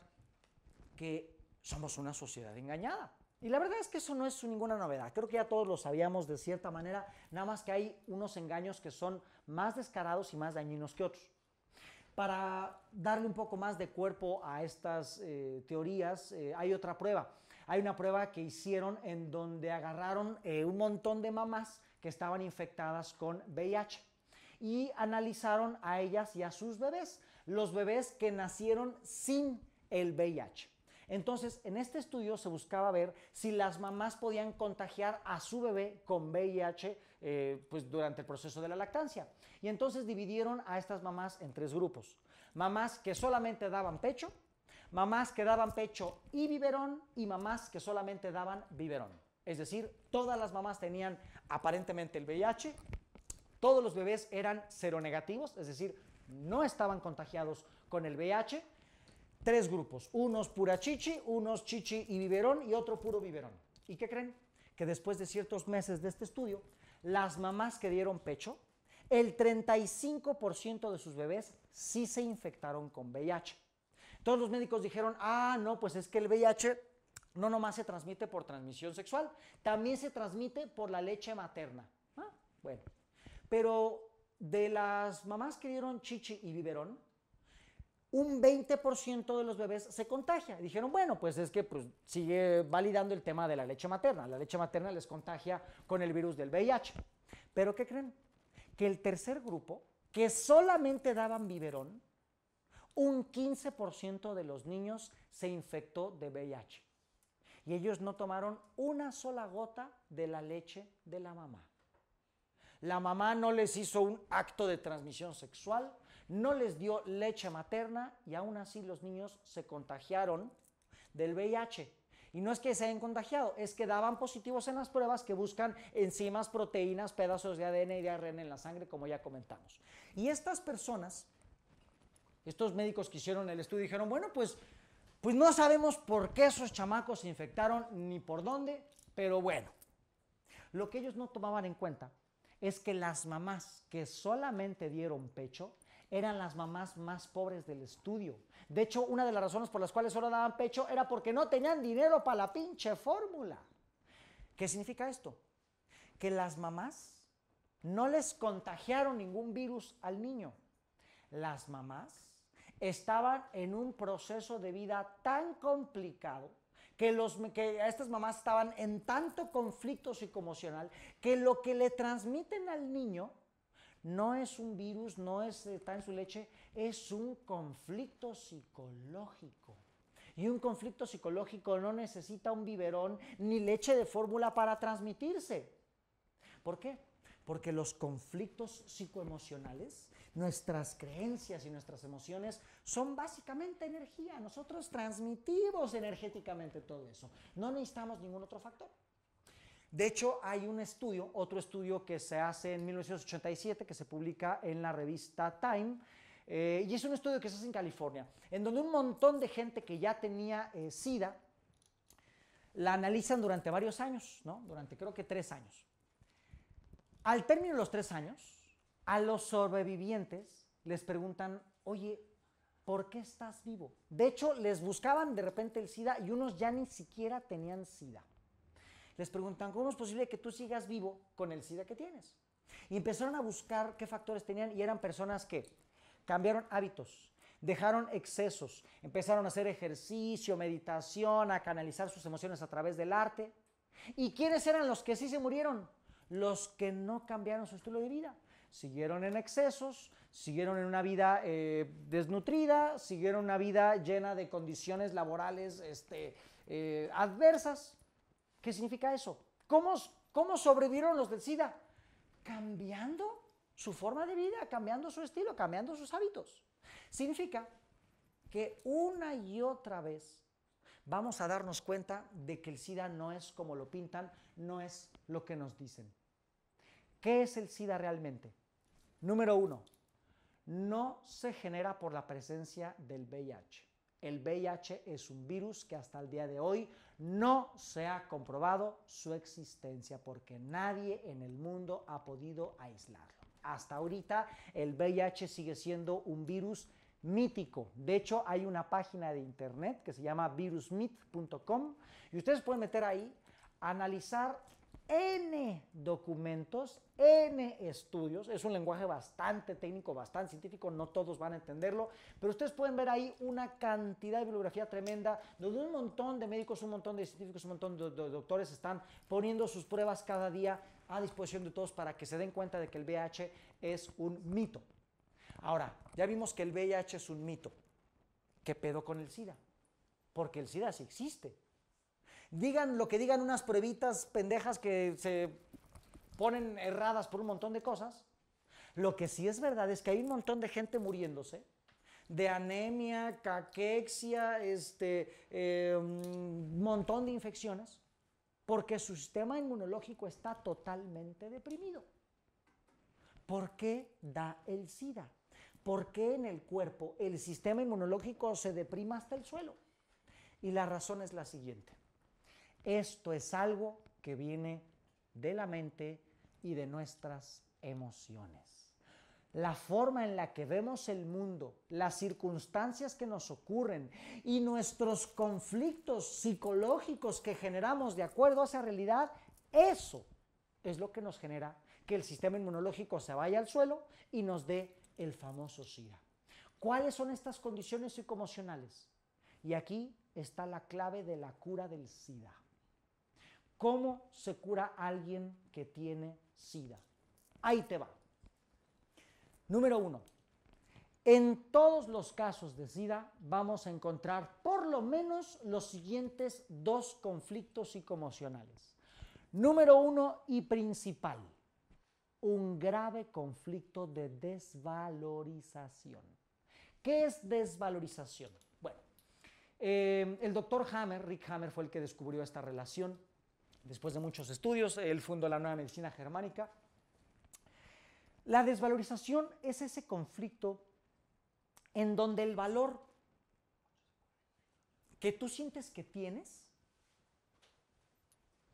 que somos una sociedad engañada. Y la verdad es que eso no es ninguna novedad. Creo que ya todos lo sabíamos de cierta manera, nada más que hay unos engaños que son más descarados y más dañinos que otros. Para darle un poco más de cuerpo a estas eh, teorías, eh, hay otra prueba. Hay una prueba que hicieron en donde agarraron eh, un montón de mamás que estaban infectadas con VIH y analizaron a ellas y a sus bebés, los bebés que nacieron sin el VIH. Entonces, en este estudio se buscaba ver si las mamás podían contagiar a su bebé con VIH eh, pues durante el proceso de la lactancia. Y entonces dividieron a estas mamás en tres grupos. Mamás que solamente daban pecho, mamás que daban pecho y biberón y mamás que solamente daban biberón. Es decir, todas las mamás tenían aparentemente el VIH, todos los bebés eran seronegativos, es decir, no estaban contagiados con el VIH. Tres grupos, unos pura chichi, unos chichi y biberón y otro puro biberón. ¿Y qué creen? Que después de ciertos meses de este estudio, las mamás que dieron pecho, el 35% de sus bebés sí se infectaron con VIH. Todos los médicos dijeron, ah, no, pues es que el VIH no nomás se transmite por transmisión sexual, también se transmite por la leche materna. Ah, bueno, pero de las mamás que dieron chichi y biberón, un 20% de los bebés se contagia. dijeron, bueno, pues es que pues, sigue validando el tema de la leche materna. La leche materna les contagia con el virus del VIH. Pero ¿qué creen? Que el tercer grupo, que solamente daban biberón, un 15% de los niños se infectó de VIH. Y ellos no tomaron una sola gota de la leche de la mamá. La mamá no les hizo un acto de transmisión sexual, no les dio leche materna y aún así los niños se contagiaron del VIH. Y no es que se hayan contagiado, es que daban positivos en las pruebas que buscan enzimas, proteínas, pedazos de ADN y de ARN en la sangre, como ya comentamos. Y estas personas, estos médicos que hicieron el estudio, dijeron, bueno, pues, pues no sabemos por qué esos chamacos se infectaron ni por dónde, pero bueno. Lo que ellos no tomaban en cuenta es que las mamás que solamente dieron pecho eran las mamás más pobres del estudio. De hecho, una de las razones por las cuales solo daban pecho era porque no tenían dinero para la pinche fórmula. ¿Qué significa esto? Que las mamás no les contagiaron ningún virus al niño. Las mamás estaban en un proceso de vida tan complicado que, los, que estas mamás estaban en tanto conflicto psicoemocional que lo que le transmiten al niño no es un virus, no es, está en su leche, es un conflicto psicológico. Y un conflicto psicológico no necesita un biberón ni leche de fórmula para transmitirse. ¿Por qué? Porque los conflictos psicoemocionales, nuestras creencias y nuestras emociones son básicamente energía. Nosotros transmitimos energéticamente todo eso. No necesitamos ningún otro factor. De hecho, hay un estudio, otro estudio que se hace en 1987, que se publica en la revista Time, eh, y es un estudio que se hace en California, en donde un montón de gente que ya tenía eh, SIDA la analizan durante varios años, ¿no? durante creo que tres años. Al término de los tres años, a los sobrevivientes les preguntan, oye, ¿por qué estás vivo? De hecho, les buscaban de repente el SIDA y unos ya ni siquiera tenían SIDA les preguntan, ¿cómo es posible que tú sigas vivo con el SIDA que tienes? Y empezaron a buscar qué factores tenían y eran personas que cambiaron hábitos, dejaron excesos, empezaron a hacer ejercicio, meditación, a canalizar sus emociones a través del arte. ¿Y quiénes eran los que sí se murieron? Los que no cambiaron su estilo de vida. Siguieron en excesos, siguieron en una vida eh, desnutrida, siguieron una vida llena de condiciones laborales este, eh, adversas. ¿Qué significa eso? ¿Cómo, cómo sobrevivieron los del SIDA? Cambiando su forma de vida, cambiando su estilo, cambiando sus hábitos. Significa que una y otra vez vamos a darnos cuenta de que el SIDA no es como lo pintan, no es lo que nos dicen. ¿Qué es el SIDA realmente? Número uno, no se genera por la presencia del VIH. El VIH es un virus que hasta el día de hoy no se ha comprobado su existencia porque nadie en el mundo ha podido aislarlo. Hasta ahorita el VIH sigue siendo un virus mítico. De hecho, hay una página de internet que se llama virusmyth.com y ustedes pueden meter ahí, analizar N documentos, N estudios. Es un lenguaje bastante técnico, bastante científico, no todos van a entenderlo, pero ustedes pueden ver ahí una cantidad de bibliografía tremenda, donde un montón de médicos, un montón de científicos, un montón de, doctores están poniendo sus pruebas cada día a disposición de todos para que se den cuenta de que el VIH es un mito. Ahora, ya vimos que el VIH es un mito. ¿Qué pedo con el SIDA? Porque el SIDA sí existe digan lo que digan unas pruebitas pendejas que se ponen erradas por un montón de cosas. Lo que sí es verdad es que hay un montón de gente muriéndose de anemia, caquexia, este, un eh, mm, montón de infecciones, porque su sistema inmunológico está totalmente deprimido. ¿Por qué da el SIDA? ¿Por qué en el cuerpo el sistema inmunológico se deprima hasta el suelo? Y la razón es la siguiente. Esto es algo que viene de la mente y de nuestras emociones. La forma en la que vemos el mundo, las circunstancias que nos ocurren y nuestros conflictos psicológicos que generamos de acuerdo a esa realidad, eso es lo que nos genera que el sistema inmunológico se vaya al suelo y nos dé el famoso SIDA. ¿Cuáles son estas condiciones psicomocionales? Y aquí está la clave de la cura del SIDA. ¿Cómo se cura alguien que tiene SIDA? Ahí te va. Número uno, en todos los casos de SIDA vamos a encontrar por lo menos los siguientes dos conflictos psicomocionales. Número uno y principal, un grave conflicto de desvalorización. ¿Qué es desvalorización? Bueno, eh, el doctor Hammer, Rick Hammer, fue el que descubrió esta relación después de muchos estudios, él fundó la nueva medicina germánica. La desvalorización es ese conflicto en donde el valor que tú sientes que tienes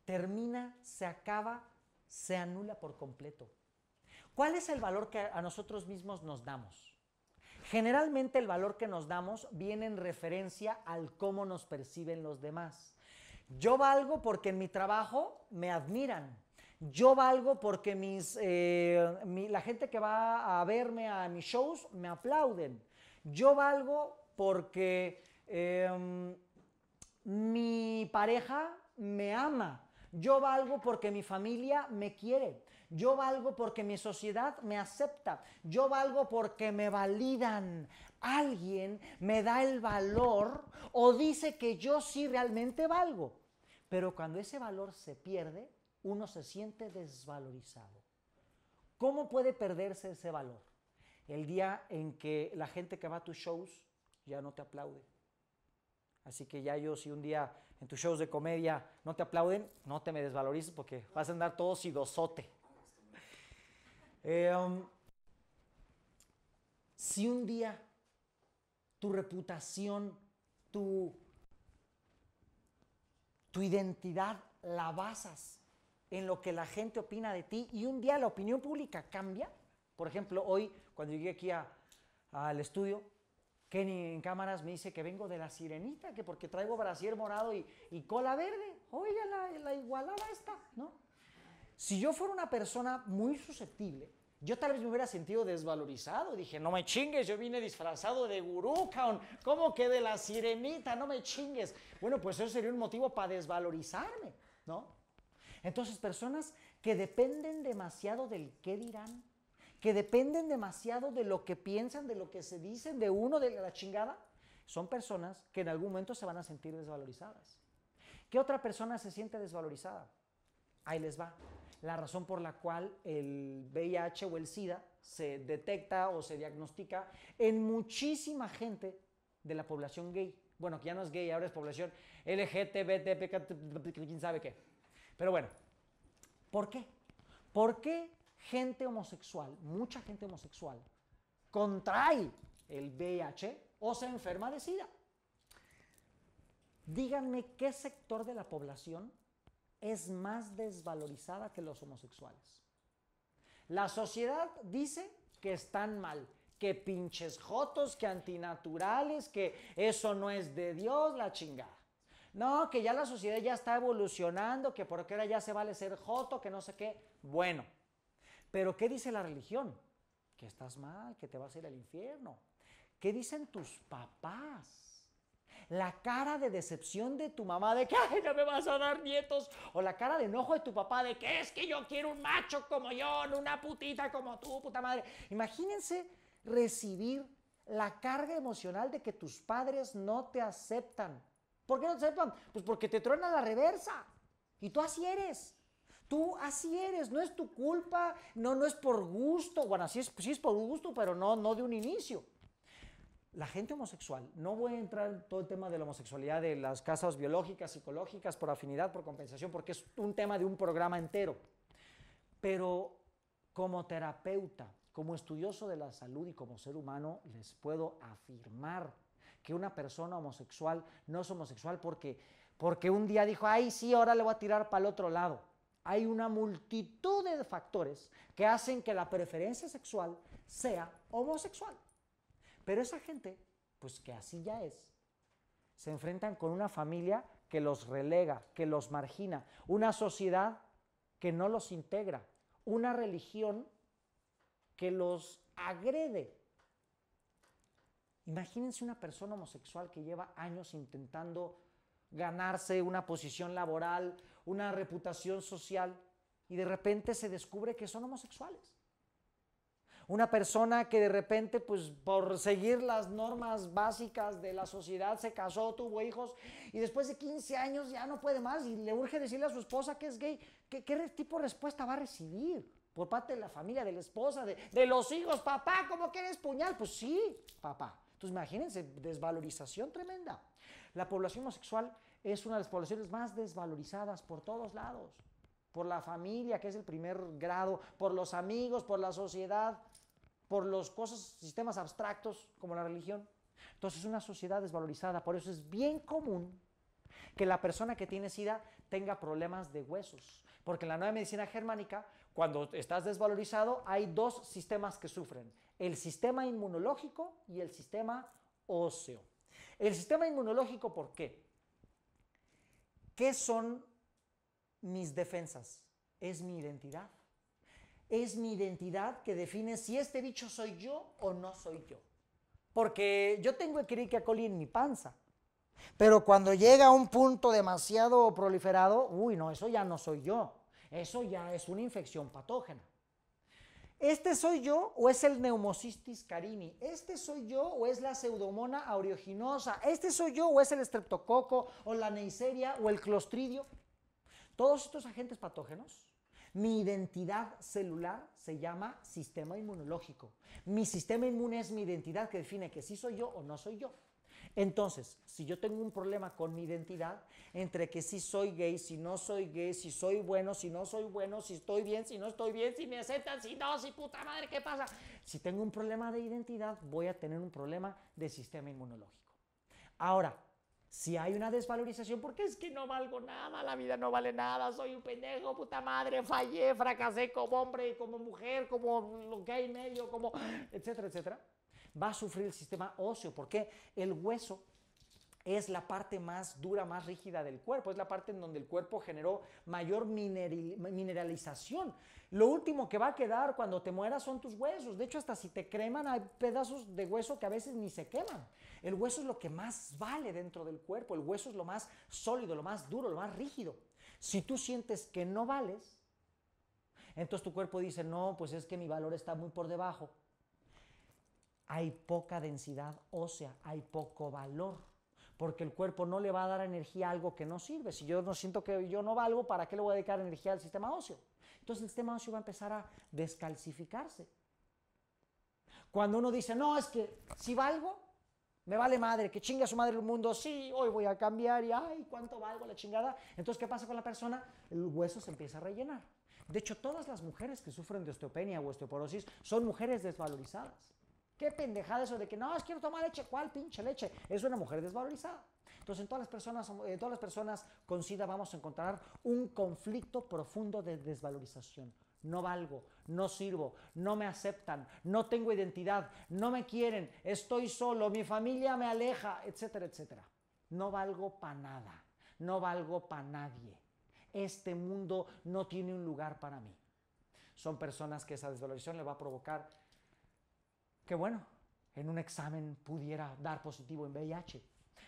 termina, se acaba, se anula por completo. ¿Cuál es el valor que a nosotros mismos nos damos? Generalmente el valor que nos damos viene en referencia al cómo nos perciben los demás. Yo valgo porque en mi trabajo me admiran. Yo valgo porque eh, la gente que va a verme a mis shows me aplauden. Yo valgo porque em, mi pareja me ama. Yo valgo porque mi familia me quiere. Yo valgo porque mi sociedad me acepta. Yo valgo porque me validan. Alguien me da el valor o dice que yo sí realmente valgo. Pero cuando ese valor se pierde, uno se siente desvalorizado. ¿Cómo puede perderse ese valor? El día en que la gente que va a tus shows ya no te aplaude. Así que ya yo, si un día en tus shows de comedia no te aplauden, no te me desvalorices porque vas a andar todo sidosote. Eh, um, si un día tu reputación, tu tu identidad la basas en lo que la gente opina de ti y un día la opinión pública cambia. Por ejemplo, hoy cuando llegué aquí al estudio, Kenny en cámaras me dice que vengo de la sirenita, que porque traigo brasier morado y, cola verde. Oiga, la, la igualada está, ¿no? Si yo fuera una persona muy susceptible, yo tal vez me hubiera sentido desvalorizado. Dije, no me chingues, yo vine disfrazado de gurú, ¿Cómo que de la sirenita? No me chingues. Bueno, pues eso sería un motivo para desvalorizarme, ¿no? Entonces, personas que dependen demasiado del qué dirán, que dependen demasiado de lo que piensan, de lo que se dicen, de uno, de la chingada, son personas que en algún momento se van a sentir desvalorizadas. ¿Qué otra persona se siente desvalorizada? Ahí les va la razón por la cual el VIH o el SIDA se detecta o se diagnostica en muchísima gente de la población gay. Bueno, que ya no es gay, ahora es población LGTBT, quién sabe qué. Pero bueno, ¿por qué? ¿Por qué gente homosexual, mucha gente homosexual, contrae el VIH o se enferma de SIDA? Díganme qué sector de la población es más desvalorizada que los homosexuales. La sociedad dice que están mal, que pinches jotos, que antinaturales, que eso no es de Dios, la chingada. No, que ya la sociedad ya está evolucionando, que por qué ahora ya se vale ser joto, que no sé qué. Bueno, pero ¿qué dice la religión? Que estás mal, que te vas a ir al infierno. ¿Qué dicen tus papás? la cara de decepción de tu mamá de que no me vas a dar nietos, o la cara de enojo de tu papá de que es que yo quiero un macho como yo, no una putita como tú, puta madre. Imagínense recibir la carga emocional de que tus padres no te aceptan. ¿Por qué no te aceptan? Pues porque te truena la reversa. Y tú así eres. Tú así eres, no es tu culpa, no, no es por gusto. Bueno, sí es, sí es por gusto, pero no, no de un inicio la gente homosexual, no voy a entrar en todo el tema de la homosexualidad, de las casas biológicas, psicológicas, por afinidad, por compensación, porque es un tema de un programa entero. Pero como terapeuta, como estudioso de la salud y como ser humano, les puedo afirmar que una persona homosexual no es homosexual porque, porque un día dijo, ay, sí, ahora le voy a tirar para el otro lado. Hay una multitud de factores que hacen que la preferencia sexual sea homosexual. Pero esa gente, pues que así ya es, se enfrentan con una familia que los relega, que los margina, una sociedad que no los integra, una religión que los agrede. Imagínense una persona homosexual que lleva años intentando ganarse una posición laboral, una reputación social, y de repente se descubre que son homosexuales una persona que de repente, pues por seguir las normas básicas de la sociedad, se casó, tuvo hijos y después de 15 años ya no puede más y le urge decirle a su esposa que es gay, ¿qué, tipo de respuesta va a recibir? Por parte de la familia, de la esposa, de, de los hijos, papá, ¿cómo quieres puñal? Pues sí, papá. Entonces imagínense, desvalorización tremenda. La población homosexual es una de las poblaciones más desvalorizadas por todos lados. Por la familia, que es el primer grado, por los amigos, por la sociedad por los cosas, sistemas abstractos como la religión. Entonces es una sociedad desvalorizada. Por eso es bien común que la persona que tiene SIDA tenga problemas de huesos. Porque en la nueva medicina germánica, cuando estás desvalorizado, hay dos sistemas que sufren. El sistema inmunológico y el sistema óseo. El sistema inmunológico, ¿por qué? ¿Qué son mis defensas? Es mi identidad es mi identidad que define si este bicho soy yo o no soy yo. Porque yo tengo el coli en mi panza. Pero cuando llega a un punto demasiado proliferado, uy, no, eso ya no soy yo. Eso ya es una infección patógena. ¿Este soy yo o es el neumocistis carini? ¿Este soy yo o es la pseudomona aeruginosa? ¿Este soy yo o es el Streptococo o la Neisseria o el Clostridio? Todos estos agentes patógenos mi identidad celular se llama sistema inmunológico. Mi sistema inmune es mi identidad que define que sí soy yo o no soy yo. Entonces, si yo tengo un problema con mi identidad, entre que si soy gay, si no soy gay, si soy bueno, si no soy bueno, si estoy bien, si no estoy bien, si me aceptan, si no, si puta madre, ¿qué pasa? Si tengo un problema de identidad, voy a tener un problema de sistema inmunológico. Ahora, si hay una desvalorización, porque es que no valgo nada, la vida no vale nada, soy un pendejo, puta madre, fallé, fracasé como hombre, como mujer, como lo que hay medio, como, etcétera, etcétera, va a sufrir el sistema óseo, porque el hueso es la parte más dura, más rígida del cuerpo, es la parte en donde el cuerpo generó mayor mineralización. Lo último que va a quedar cuando te mueras son tus huesos. De hecho, hasta si te creman hay pedazos de hueso que a veces ni se queman. El hueso es lo que más vale dentro del cuerpo, el hueso es lo más sólido, lo más duro, lo más rígido. Si tú sientes que no vales, entonces tu cuerpo dice, no, pues es que mi valor está muy por debajo. Hay poca densidad ósea, hay poco valor porque el cuerpo no le va a dar energía a algo que no sirve. Si yo no siento que yo no valgo, ¿para qué le voy a dedicar energía al sistema óseo? Entonces el sistema óseo va a empezar a descalcificarse. Cuando uno dice, no, es que si valgo, me vale madre, que chinga su madre el mundo, sí, hoy voy a cambiar y ay, cuánto valgo la chingada. Entonces, ¿qué pasa con la persona? El hueso se empieza a rellenar. De hecho, todas las mujeres que sufren de osteopenia o osteoporosis son mujeres desvalorizadas. Qué pendejada eso de que no, es quiero tomar leche. ¿Cuál pinche leche? Es una mujer desvalorizada. Entonces, en todas las personas, eh, en todas las personas con SIDA vamos a encontrar un conflicto profundo de desvalorización. No valgo, no sirvo, no me aceptan, no tengo identidad, no me quieren, estoy solo, mi familia me aleja, etcétera, etcétera. No valgo para nada, no valgo para nadie. Este mundo no tiene un lugar para mí son personas que esa desvalorización le va a provocar que bueno, en un examen pudiera dar positivo en VIH.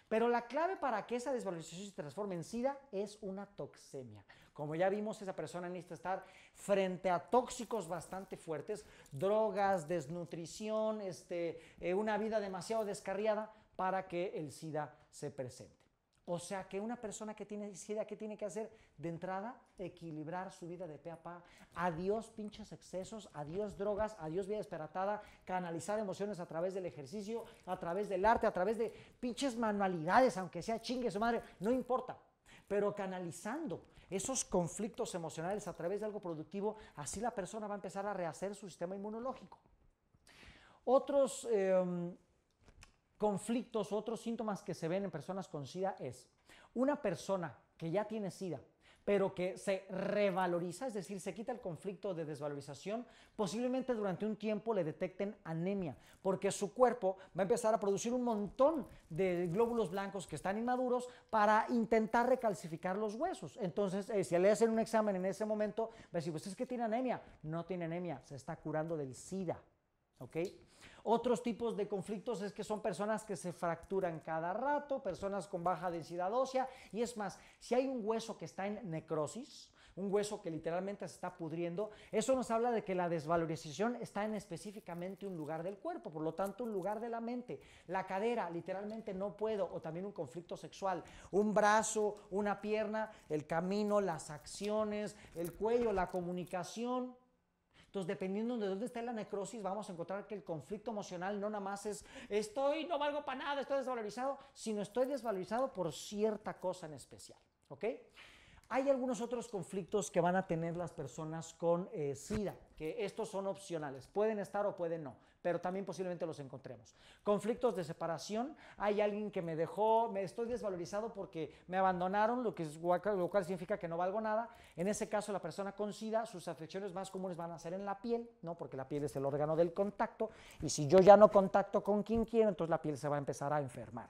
Pero la clave para que esa desvalorización se transforme en SIDA es una toxemia. Como ya vimos, esa persona necesita estar frente a tóxicos bastante fuertes, drogas, desnutrición, este, eh, una vida demasiado descarriada para que el SIDA se presente. O sea que una persona que tiene SIDA, ¿qué tiene que hacer? De entrada, equilibrar su vida de pe a pa. Adiós pinches excesos, adiós drogas, adiós vida desperatada, canalizar emociones a través del ejercicio, a través del arte, a través de pinches manualidades, aunque sea chingue su madre, no importa. Pero canalizando esos conflictos emocionales a través de algo productivo, así la persona va a empezar a rehacer su sistema inmunológico. Otros... Em, conflictos u otros síntomas que se ven en personas con SIDA es una persona que ya tiene SIDA, pero que se revaloriza, es decir, se quita el conflicto de desvalorización, posiblemente durante un tiempo le detecten anemia, porque su cuerpo va a empezar a producir un montón de glóbulos blancos que están inmaduros para intentar recalcificar los huesos. Entonces, eh, si le hacen un examen en ese momento, va a decir, pues es que tiene anemia. No tiene anemia, se está curando del SIDA. ¿Ok? Otros tipos de conflictos es que son personas que se fracturan cada rato, personas con baja densidad ósea. Y es más, si hay un hueso que está en necrosis, un hueso que literalmente se está pudriendo, eso nos habla de que la desvalorización está en específicamente un lugar del cuerpo, por lo tanto un lugar de la mente. La cadera, literalmente no puedo, o también un conflicto sexual. Un brazo, una pierna, el camino, las acciones, el cuello, la comunicación entonces, dependiendo de dónde está la necrosis, vamos a encontrar que el conflicto emocional no nada más es estoy, no valgo para nada, estoy desvalorizado, sino estoy desvalorizado por cierta cosa en especial. ¿Ok? Hay algunos otros conflictos que van a tener las personas con eh, SIDA, que estos son opcionales, pueden estar o pueden no pero también posiblemente los encontremos. Conflictos de separación, hay alguien que me dejó, me estoy desvalorizado porque me abandonaron, lo, que cual significa que no valgo nada. En ese caso, la persona con SIDA, sus afecciones más comunes van a ser en la piel, ¿no? porque la piel es el órgano del contacto, y si yo ya no contacto con quien quiero, entonces la piel se va a empezar a enfermar.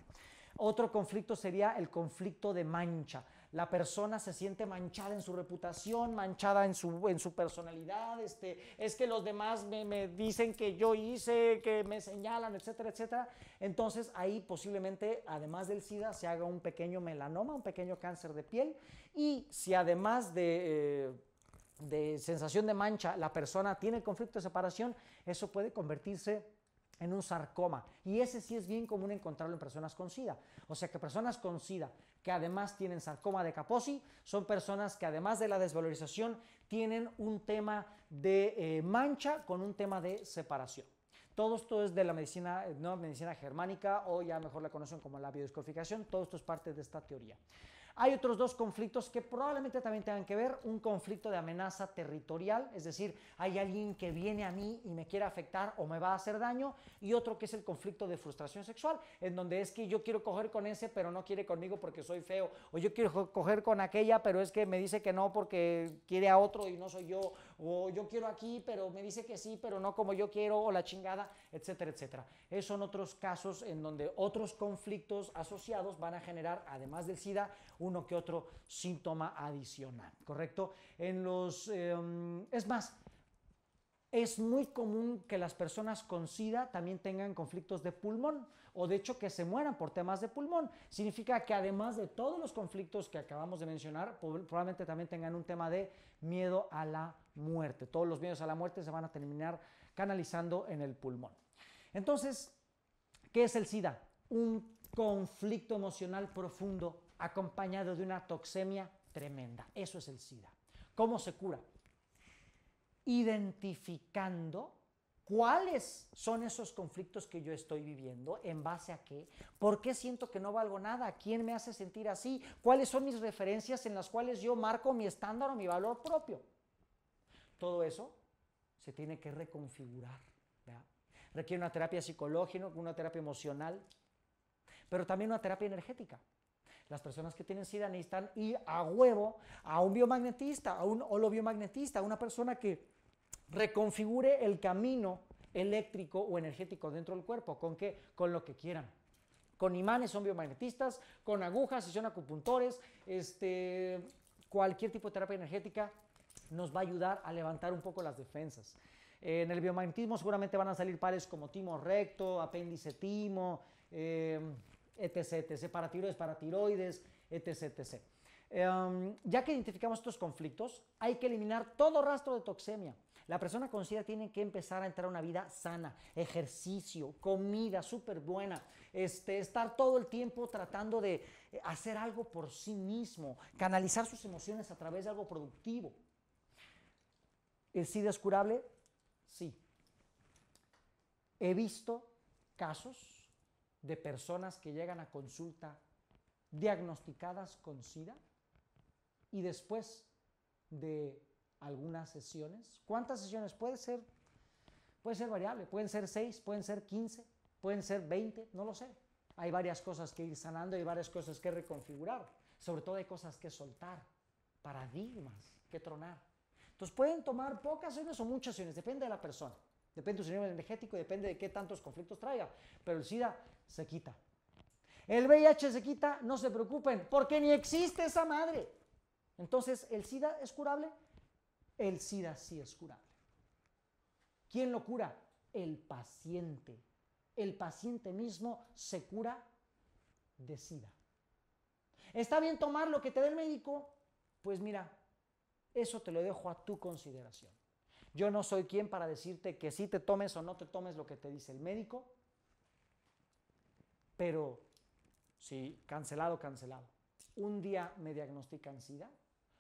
Otro conflicto sería el conflicto de mancha la persona se siente manchada en su reputación, manchada en su, en su personalidad, este, es que los demás me, dicen que yo hice, que me señalan, etcétera, etcétera. Entonces ahí posiblemente, además del SIDA, se haga un pequeño melanoma, un pequeño cáncer de piel. Y si además de... Eh, de sensación de mancha, la persona tiene conflicto de separación, eso puede convertirse en un sarcoma. Y ese sí es bien común encontrarlo en personas con SIDA. O sea que personas con SIDA que además tienen sarcoma de Kaposi son personas que además de la desvalorización tienen un tema de eh, mancha con un tema de separación. Todo esto es de la medicina, eh, no medicina germánica o ya mejor la conocen como la biodescodificación, todo esto es parte de esta teoría. Hay otros dos conflictos que probablemente también tengan que ver, un conflicto de amenaza territorial, es decir, hay alguien que viene a mí y me quiere afectar o me va a hacer daño, y otro que es el conflicto de frustración sexual, en donde es que yo quiero coger con ese, pero no quiere conmigo porque soy feo, o yo quiero coger con aquella, pero es que me dice que no porque quiere a otro y no soy yo, o yo quiero aquí, pero me dice que sí, pero no como yo quiero, o la chingada, etcétera, etcétera. Esos son otros casos en donde otros conflictos asociados van a generar, además del SIDA, uno que otro síntoma adicional, ¿correcto? En los... Em, es más, es muy común que las personas con SIDA también tengan conflictos de pulmón o de hecho que se mueran por temas de pulmón. Significa que además de todos los conflictos que acabamos de mencionar, probablemente también tengan un tema de miedo a la muerte. Todos los miedos a la muerte se van a terminar canalizando en el pulmón. Entonces, ¿qué es el SIDA? Un conflicto emocional profundo acompañado de una toxemia tremenda. Eso es el SIDA. ¿Cómo se cura? identificando cuáles son esos conflictos que yo estoy viviendo, en base a qué, por qué siento que no valgo nada, quién me hace sentir así, cuáles son mis referencias en las cuales yo marco mi estándar o mi valor propio. Todo eso se tiene que reconfigurar. Requiere una terapia psicológica, una terapia emocional, pero también una terapia energética. Las personas que tienen SIDA necesitan ir a huevo a un biomagnetista, a un holobiomagnetista, a una persona que reconfigure el camino eléctrico o energético dentro del cuerpo. ¿Con qué? Con lo que quieran. Con imanes son biomagnetistas, con agujas y son acupuntores, este, cualquier tipo de terapia energética nos va a ayudar a levantar un poco las defensas. En el biomagnetismo seguramente van a salir pares como timo recto, apéndice timo, etc, em, etc, para tiroides, para tiroides, etc, etc. Em, ya que identificamos estos conflictos, hay que eliminar todo rastro de toxemia. La persona con SIDA tiene que empezar a entrar a una vida sana, ejercicio, comida súper buena, este, estar todo el tiempo tratando de eh, hacer algo por sí mismo, canalizar sus emociones a través de algo productivo. ¿El SIDA es curable? Sí. He visto casos de personas que llegan a consulta diagnosticadas con SIDA y después de algunas sesiones. ¿Cuántas sesiones? Puede ser, puede ser variable, pueden ser 6, pueden ser 15, pueden ser 20, no lo sé. Hay varias cosas que ir sanando, hay varias cosas que reconfigurar, sobre todo hay cosas que soltar, paradigmas que tronar. Entonces pueden tomar pocas sesiones o muchas sesiones, depende de la persona, depende de su nivel energético, depende de qué tantos conflictos traiga, pero el SIDA se quita. El VIH se quita, no se preocupen, porque ni existe esa madre. Entonces, ¿el SIDA es curable? El SIDA sí es curable. ¿Quién lo cura? El paciente. El paciente mismo se cura de SIDA. ¿Está bien tomar lo que te dé el médico? Pues mira, eso te lo dejo a tu consideración. Yo no soy quien para decirte que sí te tomes o no te tomes lo que te dice el médico, pero sí, cancelado, cancelado. Un día me diagnostican SIDA,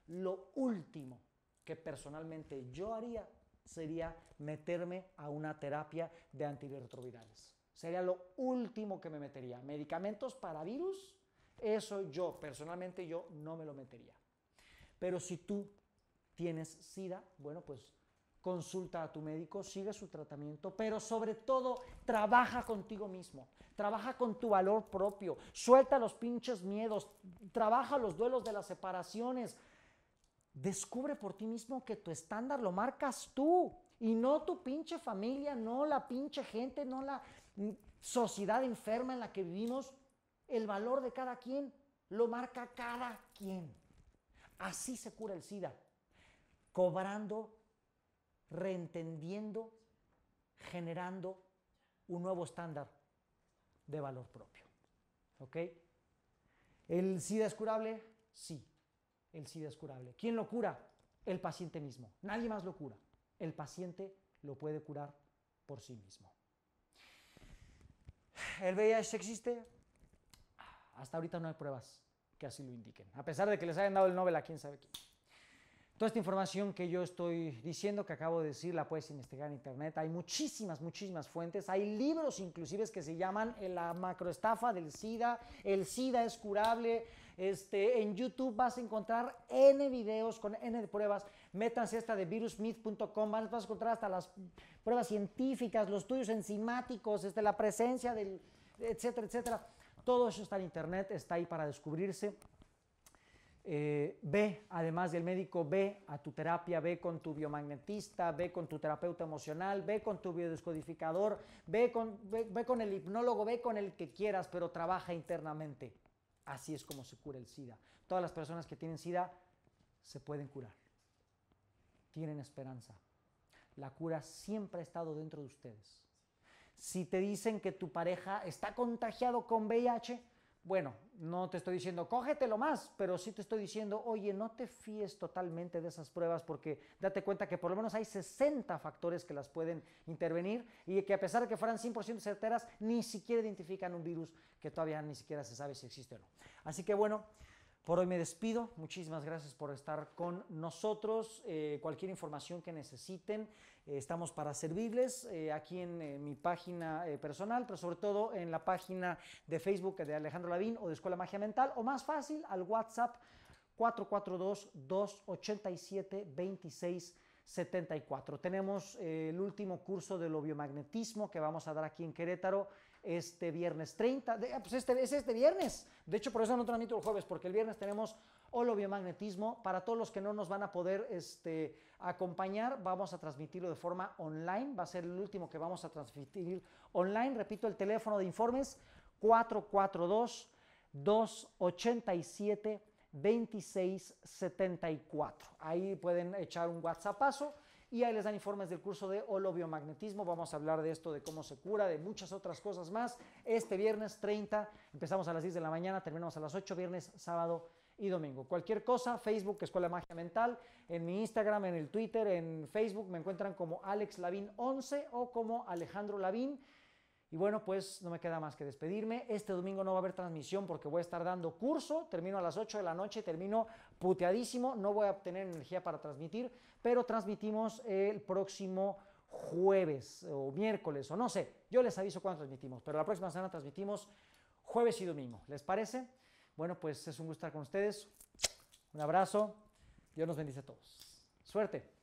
lo último que personalmente yo haría sería meterme a una terapia de antirretrovirales. Sería lo último que me metería. Medicamentos para virus, eso yo personalmente yo no me lo metería. Pero si tú tienes SIDA, bueno, pues consulta a tu médico, sigue su tratamiento, pero sobre todo trabaja contigo mismo, trabaja con tu valor propio, suelta los pinches miedos, trabaja los duelos de las separaciones, Descubre por ti mismo que tu estándar lo marcas tú y no tu pinche familia, no la pinche gente, no la mm, sociedad enferma en la que vivimos. El valor de cada quien lo marca cada quien. Así se cura el SIDA, cobrando, reentendiendo, generando un nuevo estándar de valor propio. ¿Ok? ¿El SIDA es curable? Sí el SIDA es curable. ¿Quién lo cura? El paciente mismo. Nadie más lo cura. El paciente lo puede curar por sí mismo. ¿El VIH existe? Hasta ahorita no hay pruebas que así lo indiquen, a pesar de que les hayan dado el Nobel a quién sabe quién. Toda esta información que yo estoy diciendo, que acabo de decir, la puedes investigar en internet. Hay muchísimas, muchísimas fuentes. Hay libros inclusive que se llaman eh, La macroestafa del SIDA, El SIDA es curable, este, en YouTube vas a encontrar N videos con N pruebas. Métanse esta de virusmith.com, vas a encontrar hasta las pruebas científicas, los estudios enzimáticos, este, la presencia del, etcétera, etcétera. Todo eso está en internet, está ahí para descubrirse. Eh, ve, además del médico, ve a tu terapia, ve con tu biomagnetista, ve con tu terapeuta emocional, ve con tu biodescodificador, ve con el hipnólogo, ve con el que quieras, pero trabaja internamente. Así es como se cura el SIDA. Todas las personas que tienen SIDA se pueden curar. Tienen esperanza. La cura siempre ha estado dentro de ustedes. Si te dicen que tu pareja está contagiado con VIH, bueno, no te estoy diciendo cógetelo más, pero sí te estoy diciendo, oye, no te fíes totalmente de esas pruebas porque date cuenta que por lo menos hay 60 factores que las pueden intervenir y que a pesar de que fueran 100% certeras, ni siquiera identifican un virus que todavía ni siquiera se sabe si existe o no. Así que bueno, por hoy me despido. Muchísimas gracias por estar con nosotros. Eh, cualquier información que necesiten, eh, estamos para servirles eh, aquí en mi página personal, pero sobre todo en la página de Facebook de Alejandro Lavín o de Escuela Magia Mental, o más fácil, al WhatsApp 442 287 2674 Tenemos el último curso de lo biomagnetismo que vamos a dar aquí en Querétaro este viernes 30, de, ah, pues este, es este viernes. De hecho, por eso no transmito el jueves, porque el viernes tenemos biomagnetismo Para todos los que no nos van a poder este, acompañar, vamos a transmitirlo de forma online. Va a ser el último que vamos a transmitir online. Repito, el teléfono de informes 442 287 2674. Ahí pueden echar un paso. Y ahí les dan informes del curso de holobiomagnetismo. Vamos a hablar de esto, de cómo se cura, de muchas otras cosas más. Este viernes 30, empezamos a las 10 de la mañana, terminamos a las 8, viernes, sábado y domingo. Cualquier cosa, Facebook, Escuela de Magia Mental, en mi Instagram, en el Twitter, en Facebook, me encuentran como Alex Lavín 11 o como Alejandro Lavín. Y bueno, pues no me queda más que despedirme. Este domingo no va a haber transmisión porque voy a estar dando curso. Termino a las 8 de la noche, termino puteadísimo. No voy a obtener energía para transmitir, pero transmitimos el próximo jueves o miércoles o no sé. Yo les aviso cuándo transmitimos, pero la próxima semana transmitimos jueves y domingo. ¿Les parece? Bueno, pues es un gusto estar con ustedes. Un abrazo. Dios nos bendice a todos. Suerte.